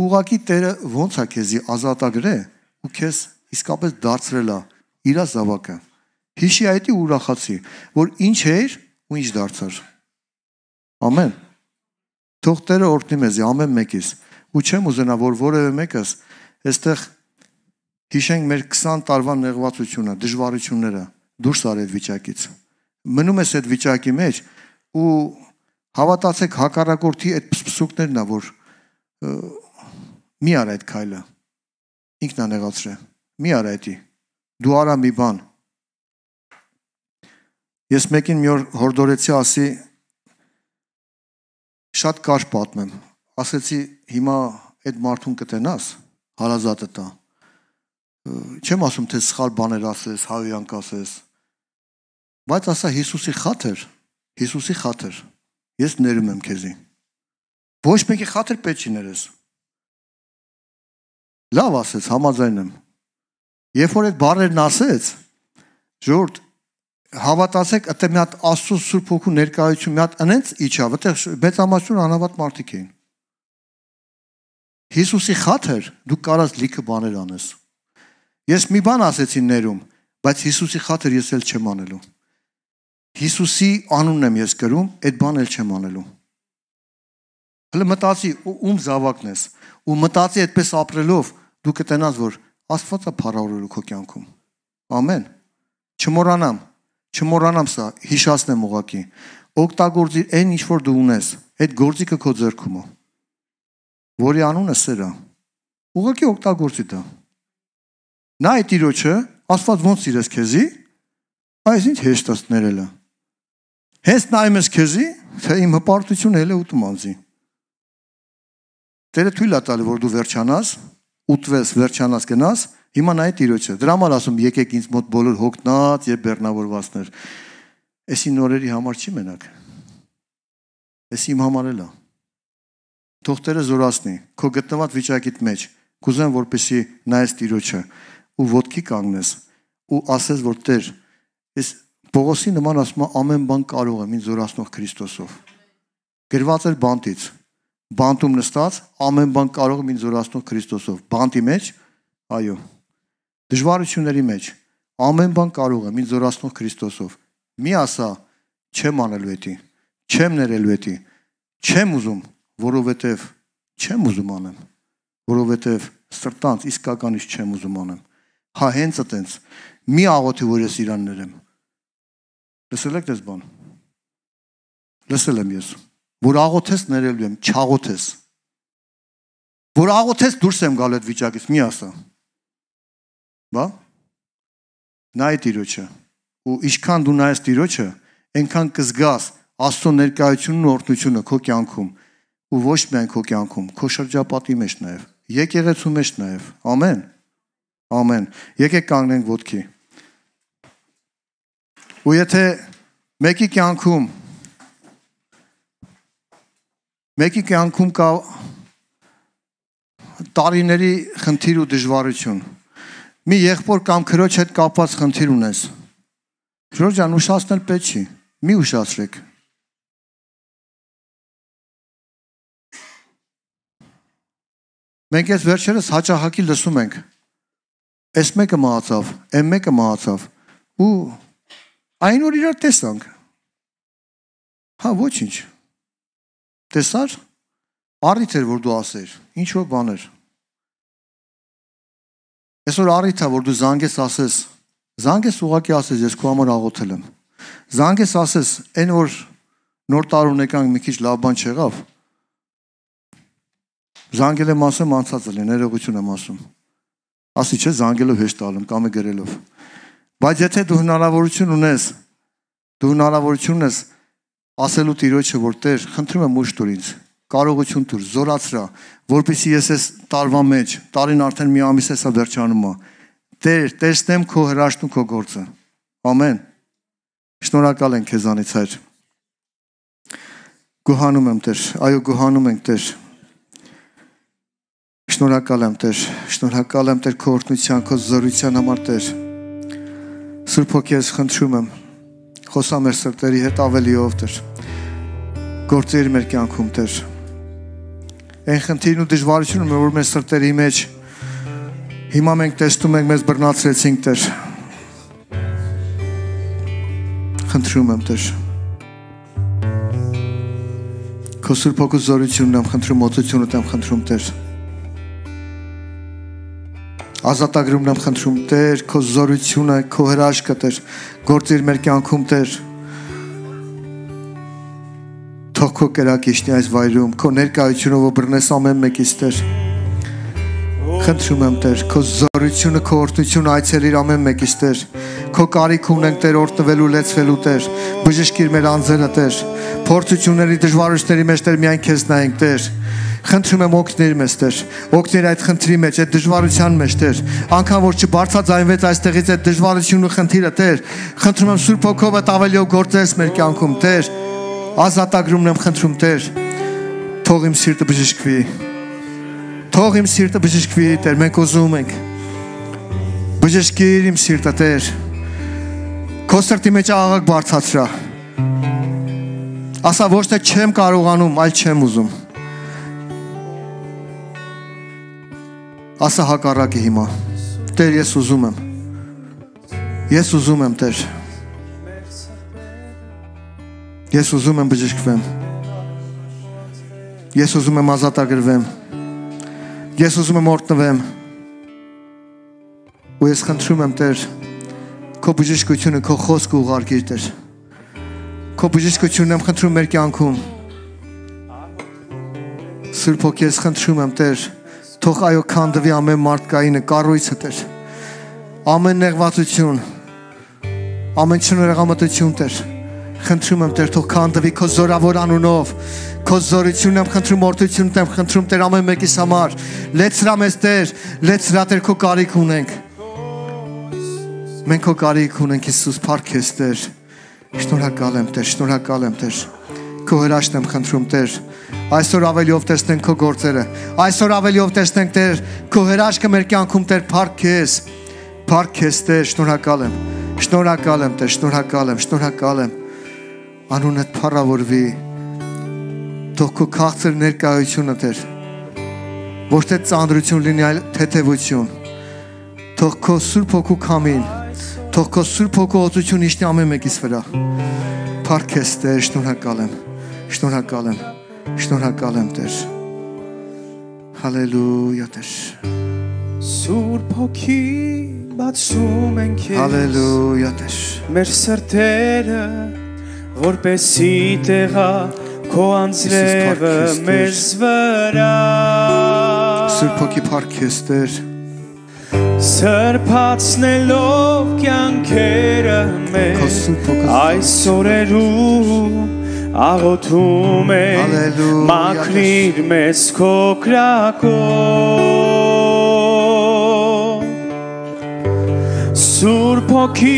Ուղղակի Տերը ո՞նց է քեզի ազատագրել ու քեզ իսկապես դարձրել է իր զավակը։ Հիշի այդի ուրախացի, որ ինչ էր ու ինչ դարձար։ Ամեն։ Թող Տերը օրհնի մեզ ամեն մեկից։ Ու չեմ ուզենա որ որևէ մեկս այստեղ հիշենք մեր 20 տարվա նեղվածությունը, դժվարությունները դուրս արել այդ վիճակից։ Մնում ես այդ վիճակի մեջ ու հավատացեք հակառակորդի այդ փսփսուկներն է որ մի արա այդ քայլը ինքնա նեղացրել Մի արա էդի։ Դու արա մի բան։ Ես մեկին մի օր հորդորեցի ասի շատ կար պատմեմ։ Ասեցի հիմա այդ մարդուն կտենաս, հարազատը տա։ Չեմ ասում թե սխալ բաներ ասես, հայոյանք ասես։ Բայց ասա Հիսուսի խաթեր, Հիսուսի խաթեր։ Ես ներում եմ քեզի։ Ոչ մեկի խաթեր պետք չի ներես։ Լավ ասես, համաձայն եմ։ Երբ որ այդ բառերն ասեց, ժողովուրդ հավատացեք, այդ մի հատ Աստծո Սուրբ Հոգու ներկայություն մի հատ ընենց իջավ, այդտեղ մեծամասնություն անհավատ մարդիկ էին։ Հիսուսի խաթեր, դու կարաս լիքը բաներ անես։ Ես մի բան ասեցի ներում, բայց Հիսուսի խաթեր ես էլ չեմ անելու։ Հիսուսի անունն եմ ես գրում, այդ բան էլ չեմ անելու։ Հələ մտածի, ում զավակն ես, ու մտածի այդպես ապրելով, դու կտենաս, որ Աստվածը փառավորելու քո կյանքում։ Ամեն։ Չմոռանամ, չմոռանամ սա, հիշացնեմ ուղակի։ Օգտագործիր այն ինչ որ դու ունես, այդ գործիքը քո ձեռքում է։ Որի անունը սեր է։ Ուղակի օգտագործի դա։ Նա է տիրոջը, Աստված ոնց սիրես քեզի, այս ինչ հեշտ ասներելը։ Հենց նայում ես քեզի, թե իմ հպարտությունը հենց է ուտում անձի։ Տերը թույլ է տալի, որ դու վերջանաս, ուտվես, վերջանաս գնաս, հիմա նայ տիրոջը։ Դրա համար ասում եկեք ինձ մոտ բոլոր հոգնած եւ բեռնավորվածներ։ Էսի նորերի համար չի մենակ։ Էս իմ համար էլ է։ Թողտերը զորացնի քո գտնված վիճակիդ մեջ։ Կուզեմ որպեսի նայես տիրոջը ու ոդքի կանգնես ու ասես որ Տեր, ես Պողոսի նման ասում ամեն բան կարող եմ ինձ զորացնող Քրիստոսով։ Գրված էր բանտից բանտում նստած ամեն բան կարող ինձ զորացնող Քրիստոսով։ Բանտի մեջ, այո։ Դժվարությունների մեջ ամեն բան կարող եմ ինձ զորացնող Քրիստոսով։ Մի ասա, չեմ անելու էտի, չեմ ներելու էտի, չեմ ուզում, որովհետև չեմ ուզում անեմ, որովհետև սրտանց իսկականից չեմ ուզում անեմ։ Հա հենց այտենց մի աղոթի որ ես իրաններեմ։ Լսել եք դες բան։ Լսել եմ ես։ ես որ աղոթես ներելու եմ, չաղոթես։ Որ աղոթես դուրս եմ գալ այդ վիճակից, մի ասա։ Բա։ Նայ տիրոջը։ Ու ինչքան դու նայես տիրոջը, այնքան կզգաս Աստծո ներկայությունն ու օրհնությունը քո կյանքում ու ոչ միայն քո կյանքում, քո շրջապատի մեջ նաև, եկեղեցու մեջ նաև։ Ամեն։ Ամեն։ Եկեք կանգնենք ոտքի։ Ու եթե մեկի կյանքում Մեկի կյանքում կա տարիների խնդիր ու դժվարություն։ Մի եղբոր կամ քրոջ հետ կապված խնդիր ունես։ Քրոջան ուշացնել պետք չի։ Մի ուշացրեք։ Մենք այս վերջերս հաճախակի լսում ենք։ Այս մեկը մահացավ, այն մեկը մահացավ։ Ու այն որ իրար տեսանք։ Հա ոչինչ տեսար առիթ էր որ դու ասեր ինչ որ բան էր այսօր առիթա որ դու զանգես ասես զանգես ուղակի ասես ես քո համար աղոթել եմ զանգես ասես այն որ նոր տարուն եկանք մի քիչ լավ բան չեղավ զանգել եմ ասեմ անցածել է ներողություն եմ ասում ասի չէ զանգելով հեշտ ալում կամ գրելով բայց եթե դու հնարավորություն ունես դու հնարավորություն ունես ասելու Տիրոջը, որ Տեր, խնդրում եմ ուշ տուր ինձ, կարողություն տուր, զորացրա, որպեսզի ես այս տարվա մեջ, տարին արդեն մի ամիս է սա վերջանում է։ Տեր, տեսնեմ քո հրաշքն ու քո գործը։ Ամեն։ Շնորհակալ եմ քեզանից, Հայր։ Գոհանում եմ Տեր, այո, գոհանում ենք Տեր։ Շնորհակալ եմ Տեր, շնորհակալ եմ Տեր քո օրհնության, քո զորության համար Տեր։ Սուրբ ոգի ես խնդրում եմ, խոսա մեր սրտերի հետ ավելիով Տեր գործեր մեր կյանքում, Տեր։ Այն խնդիրն ու դժվարությունը, որ մեր սրտերի մեջ հիմա մենք տեսնում ենք, մեզ բռնացրեցինք, Տեր։ Խնդրում եմ, Տեր։ Քո Սուրբ Հոգու զորությունն եմ խնդրում, օծությունդ եմ խնդրում, Տեր։ Ազատագրումն եմ խնդրում, Տեր, քո զորությունը, քո հրաշքը, Տեր, գործիր մեր կյանքում, Տեր։ Թող քո կրակիչն այս վայրում, քո ներկայությունով բռնես ամեն մեկից Տեր։ Խնդրում եմ Տեր, քո զորությունը, քո օրհնությունը այցելիր ամեն մեկից Տեր։ Քո կարիք ունենք Տեր օրտնվելու, լեցվելու Տեր։ Բժշկիր մեր անձերը Տեր։ Փորձությունների դժվարությունների մեջ Տեր միայն քեզ նայենք Տեր։ Խնդրում եմ օգնել մեզ Տեր։ Օգնել այդ խնդրի մեջ, այդ դժվարության մեջ Տեր։ Անկան որ չբարձրացանվեց այստեղից այդ դժվարությունը, խնդիրը Տեր։ Խնդրում եմ Սուրբ Հոգովդ ավելիով գործես մեր կյանքում Տեր։ Ա ազատագրումն եմ խնդրում Տեր թող իմ սիրտը բժշկվի թող իմ սիրտը բժշկվի Տեր մենք ուզում ենք բժշկիր իմ սիրտը Տեր քո սրտի մեջ աղաղակ բարձացրա ասա ոչ թե չեմ կարողանում այլ չեմ ուզում ասա հակառակը հիմա Տեր ես ուզում եմ ես ուզում եմ Տեր Ես ուզում եմ բժշկվեմ։ Ես ուզում եմ ազատագրվեմ։ Ես ուզում եմ օրտնվեմ։ Ու ես խնդրում եմ Տեր, քո բժշկությունը, քո խոսքը ուղարկիր Տեր։ Քո բժշկությունն եմ խնդրում մեր կյանքում։ Սուրբ Հոգի, ես խնդրում եմ Տեր, թող այո քանդվի ամեն մարդկային կառույցը Տեր։ Ամեն նեղվածություն, ամեն չնորհամտություն Տեր։ Խնդրում եմ Տեր, թող քանդվի քո զորավոր անունով։ Քո զորությունն եմ խնդրում, օրդությունն եմ խնդրում Տեր ամեն մեկիս համար։ Լեցրա մեզ Տեր, լեցրա Տեր քո կարիք ունենք։ Մենք քո կարիք ունենք Հիսուս, փառք ես Տեր։ Շնորհակալ եմ Տեր, շնորհակալ եմ Տեր։ Քո հրաշքն եմ խնդրում Տեր։ Այսօր ավելիով տեսնենք քո գործերը։ Այսօր ավելիով տեսնենք Տեր քո հրաշքը մեր կյանքում Տեր փառք ես։ Փառք ես Տեր, շնորհակալ եմ։ Շնորհակալ եմ Տեր, շնորհակալ եմ, շնորհակալ եմ անունդ փառավորվի թող քո քաղցր ներկայությունը Տեր ոչ թե ծանրություն լինի այլ թեթևություն թող քո սուրբ հոգու քամին թող քո սուրբ հոգու օծություն իջնի ամեն մեկից վրա փառքես Տեր շնորհակալ եմ շնորհակալ եմ շնորհակալ եմ Տեր հալելույա Տեր Սուրբ հոգի բացում ենք Հալելույա Տեր մեր սրտերը որպեսի տեղա քո անձրևը մեզ վրա Սրբոքի փառքես Տեր Սրբացնելով կյանքերը մեզ այս օրերում աղոթում է մաքրիր մեզ քո կրակով Սուրբ հոգի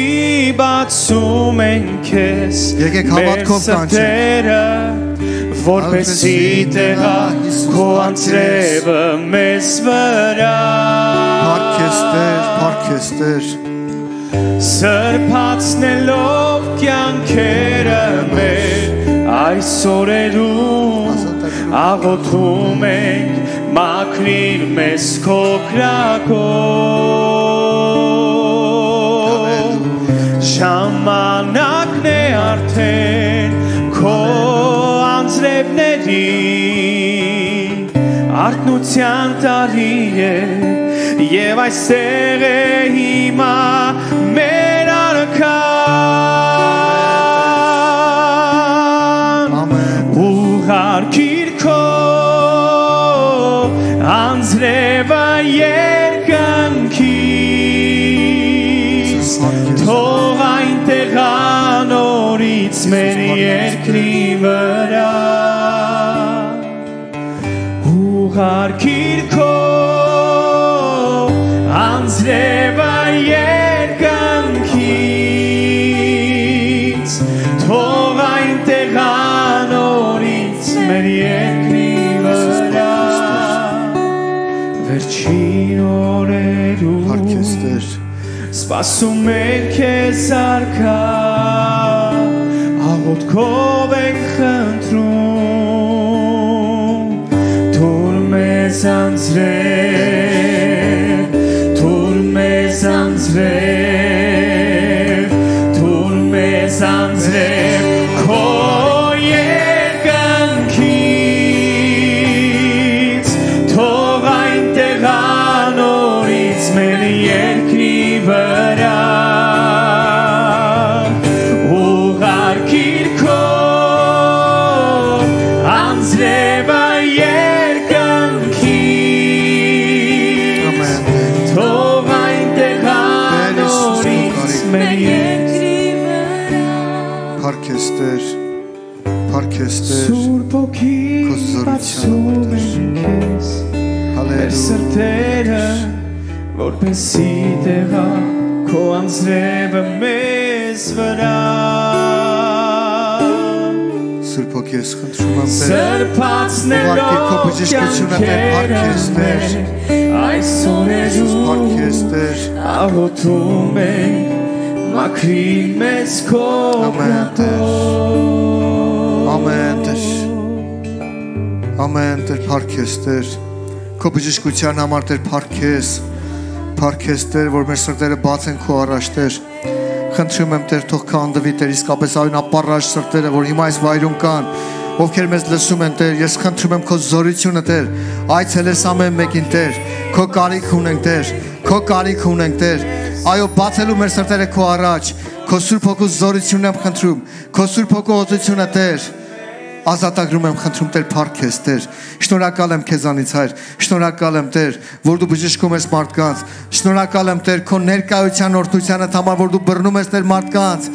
բացում ենք քեզ Եկեք հավատքով կանչենք Որպեսի տեղա քո անձրևը մեզ վրա Փարքես Տեր, փարքես Տեր Սրբացնելով կյանքերը մեր այս օրերում աղոթում ենք մաքրիր մեզ քո կրակով Ժամանակն է արդեն քո անձրևների արտնության տարի է եւ այստեղ է հիմա մեր մեր երկրի վրա ուղարկիր քո անձրևը երկնքից թող այնտեղ անորից մեր երկրի վրա վերջին օրերում Սպասում ենք քեզ արքա ոտքով ենք խնդրում, թոր մեզ անցրել, որդերը, որպեսի տեղա քո անձրևը մեզ վրա։ Սուրբ ոգի ես խնդրում եմ Տեր։ Սրբացնելով կյանքերը, քո բժշկությունը Տեր, փառքես Տեր։ Այս օրերում փառքես Տեր։ Աղոթում ենք մաքրի մեզ քո հրատով։ Ամեն Տեր։ Ամեն Տեր, ամեն Տեր, փառքես Տեր։ Ամեն Տեր քո բժշկության համար Տեր փառքես փառքես Տեր որ մեր սրտերը բաց են քո առաջ Տեր խնդրում եմ Տեր թող քանդվի Տեր իսկապես այն ապառած սրտերը որ հիմա այս վայրում կան ովքեր մեզ լսում են Տեր ես խնդրում եմ քո զորությունը Տեր այցելես ամեն մեկին Տեր քո կարիք ունենք Տեր քո կարիք ունենք Տեր այո բացելու մեր սրտերը քո առաջ քո Սուրբ Հոգու զորությունն եմ խնդրում քո Սուրբ Հոգու օծությունը Տեր ազատագրում եմ խնդրում Տեր փառքես Տեր շնորհակալ եմ քեզանից հայր շնորհակալ եմ Տեր որ դու բժշկում ես մարդկանց շնորհակալ եմ Տեր քո ներկայության օրհնությանդ համար որ դու բռնում ես Տեր մարդկանց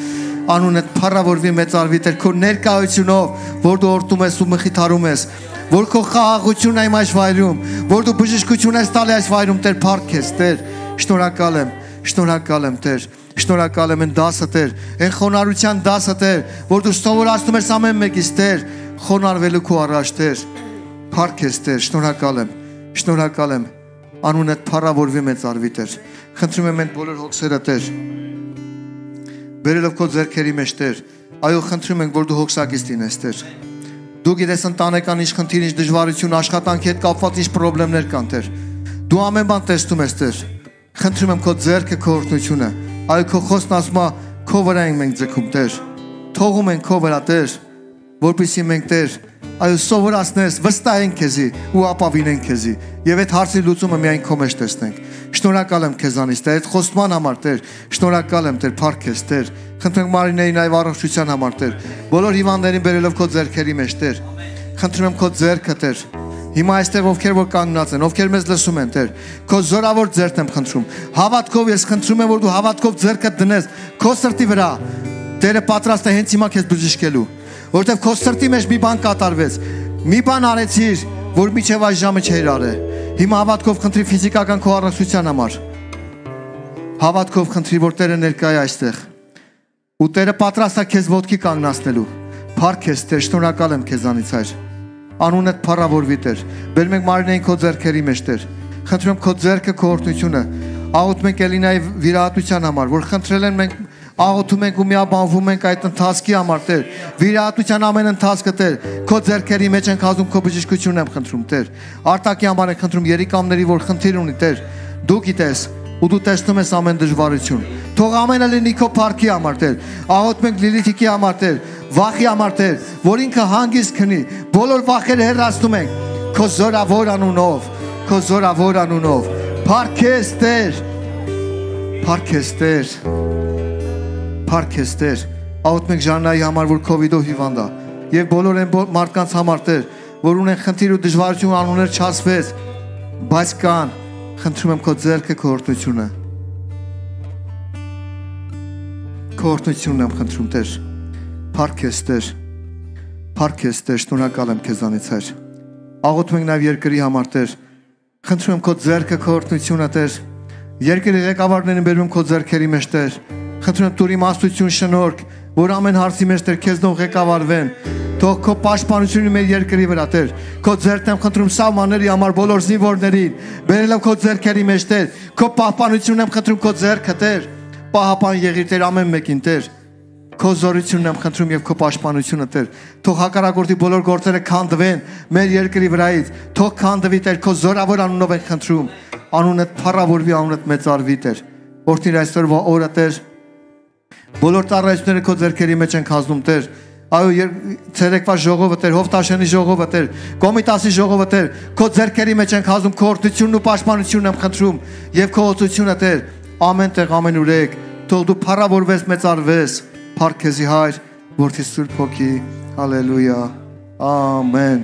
անունդ փառավորվի մեծ արվի Տեր քո ներկայությունով որ դու օրհնում ես ու մխիթարում ես որ քո խաղաղությունն այս այս վայրում որ դու բժշկություն ես տալի այս վայրում Տեր փառքես Տեր շնորհակալ եմ շնորհակալ եմ Տեր Շնորհակալ եմ այն դասը Տեր, այն խոնարհության դասը Տեր, որ դու սովորացնում ես ամեն մեկից Տեր, խոնարհվելու քո առաջ Տեր։ Փառք ես Տեր, շնորհակալ եմ։ Շնորհակալ եմ անունդ փառավորվի մեծ արվի Տեր։ Խնդրում եմ այն բոլոր հոգսերը Տեր։ Բերելով քո ձեռքերի մեջ Տեր, այո խնդրում ենք որ դու հոգսակից լինես Տեր։ Դու գիտես ընտանեկան ինչ խնդիր, ինչ դժվարություն, աշխատանքի հետ կապված ինչ խնդիրներ կան Տեր։ Դու ամեն բան տեսնում ես Տեր։ Խնդրում եմ քո ձեռքը, քո օրհնությունը այլ քո խոսքն ասում է քո վրա ենք մենք ձգում Տեր թողում ենք քո վրա Տեր որպեսի մենք Տեր այո սովորածներս վստահենք քեզի ու ապավինենք քեզի եւ այդ հարցի լուծումը միայն քո մեջ տեսնենք շնորհակալ եմ քեզանից Տեր այդ խոստման համար Տեր շնորհակալ եմ Տեր փառք քեզ Տեր խնդրենք Մարինեին այվ առողջության համար Տեր բոլոր հիվանդներին բերելով քո ձեռքերի մեջ Տեր խնդրում եմ քո ձեռքը Տեր Հիմա այստեղ ովքեր որ կանգնած են, ովքեր մեզ լսում են, Տեր, քո զորավոր ձեռքն եմ խնդրում։ Հավատքով ես խնդրում եմ, որ դու հավատքով ձեռքը դնես քո սրտի վրա։ Տերը պատրաստ է հենց հիմա քեզ բժշկելու, որովհետև քո սրտի մեջ մի բան կատարվեց։ Մի բան արեցիր, որ միջև այս ժամը չէր արել։ Հիմա հավատքով խնդրի ֆիզիկական քո առողջության համար։ Հավատքով խնդրի, որ Տերը ներկայ է այստեղ։ Ու Տերը պատրաստ է քեզ ոտքի կանգնացնելու։ Փառք ես, Տեր, շնորհակալ եմ քեզանից, Հայր։ Անունդ փառավորվի Տեր։ Բերում ենք մարմինային քո ձեռքերի մեջ Տեր։ Խնդրում եմ քո ձեռքը քո օրհնությունը աղոթում ենք Էլինայի վիրահատության համար, որ խնդրել են մենք աղոթում ենք ու միաբանվում ենք այդ ընթացքի համար, Տեր։ Վիրահատության ամեն ընթացքը, Տեր, քո ձեռքերի մեջ ենք հազում քո բժշկությունն եմ խնդրում, Տեր։ Արտակի համար ենք խնդրում երիկամների, որ խնդիր ունի, Տեր։ Դու գիտես, ու դու տեսնում ես ամեն դժվարություն։ Թող ամենը լինի քո парքի համար Տեր։ Աղոթենք Լիլիթիկի համար Տեր, վախի համար Տեր, որ ինքը հանգիստ քնի։ Բոլոր վախերը հեռացնում ենք քո զորավոր անունով, քո զորավոր անունով։ Փարքես Տեր։ Փարքես Տեր։ Փարքես Տեր։ Աղոթենք Ժաննայի համար, որ կ ូវ իդով հիվանդ է, եւ բոլոր այն մարդկանց համար Տեր, որ ունեն խնդիր ու դժվարություն անուններ չասվես, բայց կան Խնդրում եմ քո ձեռքը քո օրդությունը։ Քո օրդությունն եմ խնդրում Տեր։ Փառք ես Տեր։ Փառք ես Տեր, շնորհակալ եմ քեզանից հայր։ Աղոթում ենք նաև երկրի համար Տեր։ Խնդրում եմ քո ձեռքը քո օրդությունը Տեր։ Երկրի ղեկավարներին բերում քո ձեռքերի մեջ Տեր։ Խնդրում եմ դուրի մաստություն շնորհք որ ամեն հարցի մեջ Տեր քեզ նող ղեկավարվեն։ Թող քո պաշտպանությունը մեր երկրի վրա, Տեր։ Քո ձեռքն եմ խնդրում սահմանների համար բոլոր զինվորներին, բերելով քո ձեռքերի մեջ, Տեր։ Քո պահպանությունն եմ խնդրում քո ձեռքը, Տեր։ Պահապան եղիր Տեր ամեն մեկին, Տեր։ Քո զորությունն եմ խնդրում եւ քո պաշտպանությունը Տեր։ Թող հակարակորդի բոլոր գործերը քանդվեն մեր երկրի վրայից։ Թող քանդվի Տեր քո զորավոր անունով են խնդրում։ Անունդ փառավորվի, անունդ մեծարվի Տեր։ Օրդիր այսօրվա օրը Տեր, Բոլոր ծառայությունները քո ձեռքերի մեջ են կազմում, Տեր։ Այո, ցերեկվա ժողովը Տեր, Հովտաշենի ժողովը Տեր, Կոմիտասի ժողովը Տեր, քո ձեռքերի մեջ են կազմում քո օրդությունն ու պաշտպանությունն եմ խնդրում եւ քո օծությունը Տեր, ամեն տեղ ամենուրեք, թող դու փառավորվես մեծարվես, Փարքեզի Հայր, Որդի Սուրբ Հոգի, հալելույա, ամեն,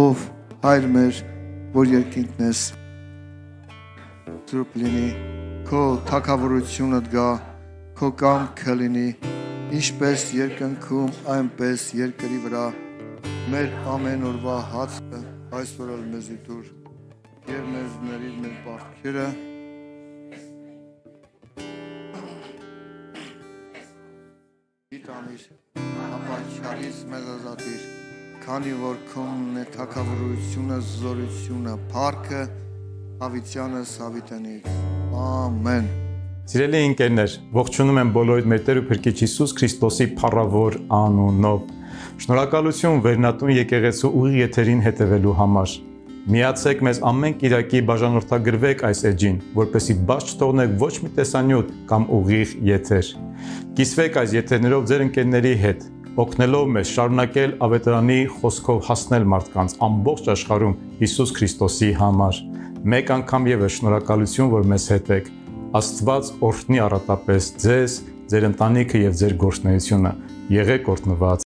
ով հայր մեր, որ երկինքն ես, Սուրբ լինի, քո թակավորությունդ գա, քո կամքը լինի, ինչպես երկնքում, այնպես երկրի վրա։ Մեր ամեն օրվա հացը այսօր էլ մեզ դուր եւ մեզ ներիր մեր բարքերը։ Իտամիր, ապաչարից մեզ ազատիր, քանի որ քոնն է թակավորությունը, զորությունը, փառքը, հավիտյանս հավիտենից։ Ամեն։ Ամեն։ Սիրելի ընկերներ, ողջունում եմ բոլորիդ մեր Տեր ու Փրկիչ Հիսուս Քրիստոսի փառավոր անունով։ Շնորհակալություն Վերնատուն եկեղեցու ուղիղ եթերին հետևելու համար։ Միացեք մեզ ամեն Կիրակի բաժանորդագրվեք այս էջին, որպեսզի բաց չթողնեք ոչ մի տեսանյութ կամ ուղիղ եթեր։ Կիսվեք այս եթերներով ձեր ընկերների հետ, օգնելով մեզ շարունակել ավետարանի խոսքով հասնել մարդկանց ամբողջ աշխարհում Հիսուս Քրիստոսի համար։ Մեկ անգամ եւս շնորհակալություն, որ մեզ հետ եք։ Աստված օրհնի առատապես ձեզ, ձեր ընտանիքը եւ ձեր գործունեությունը։ Եղեք օրհնված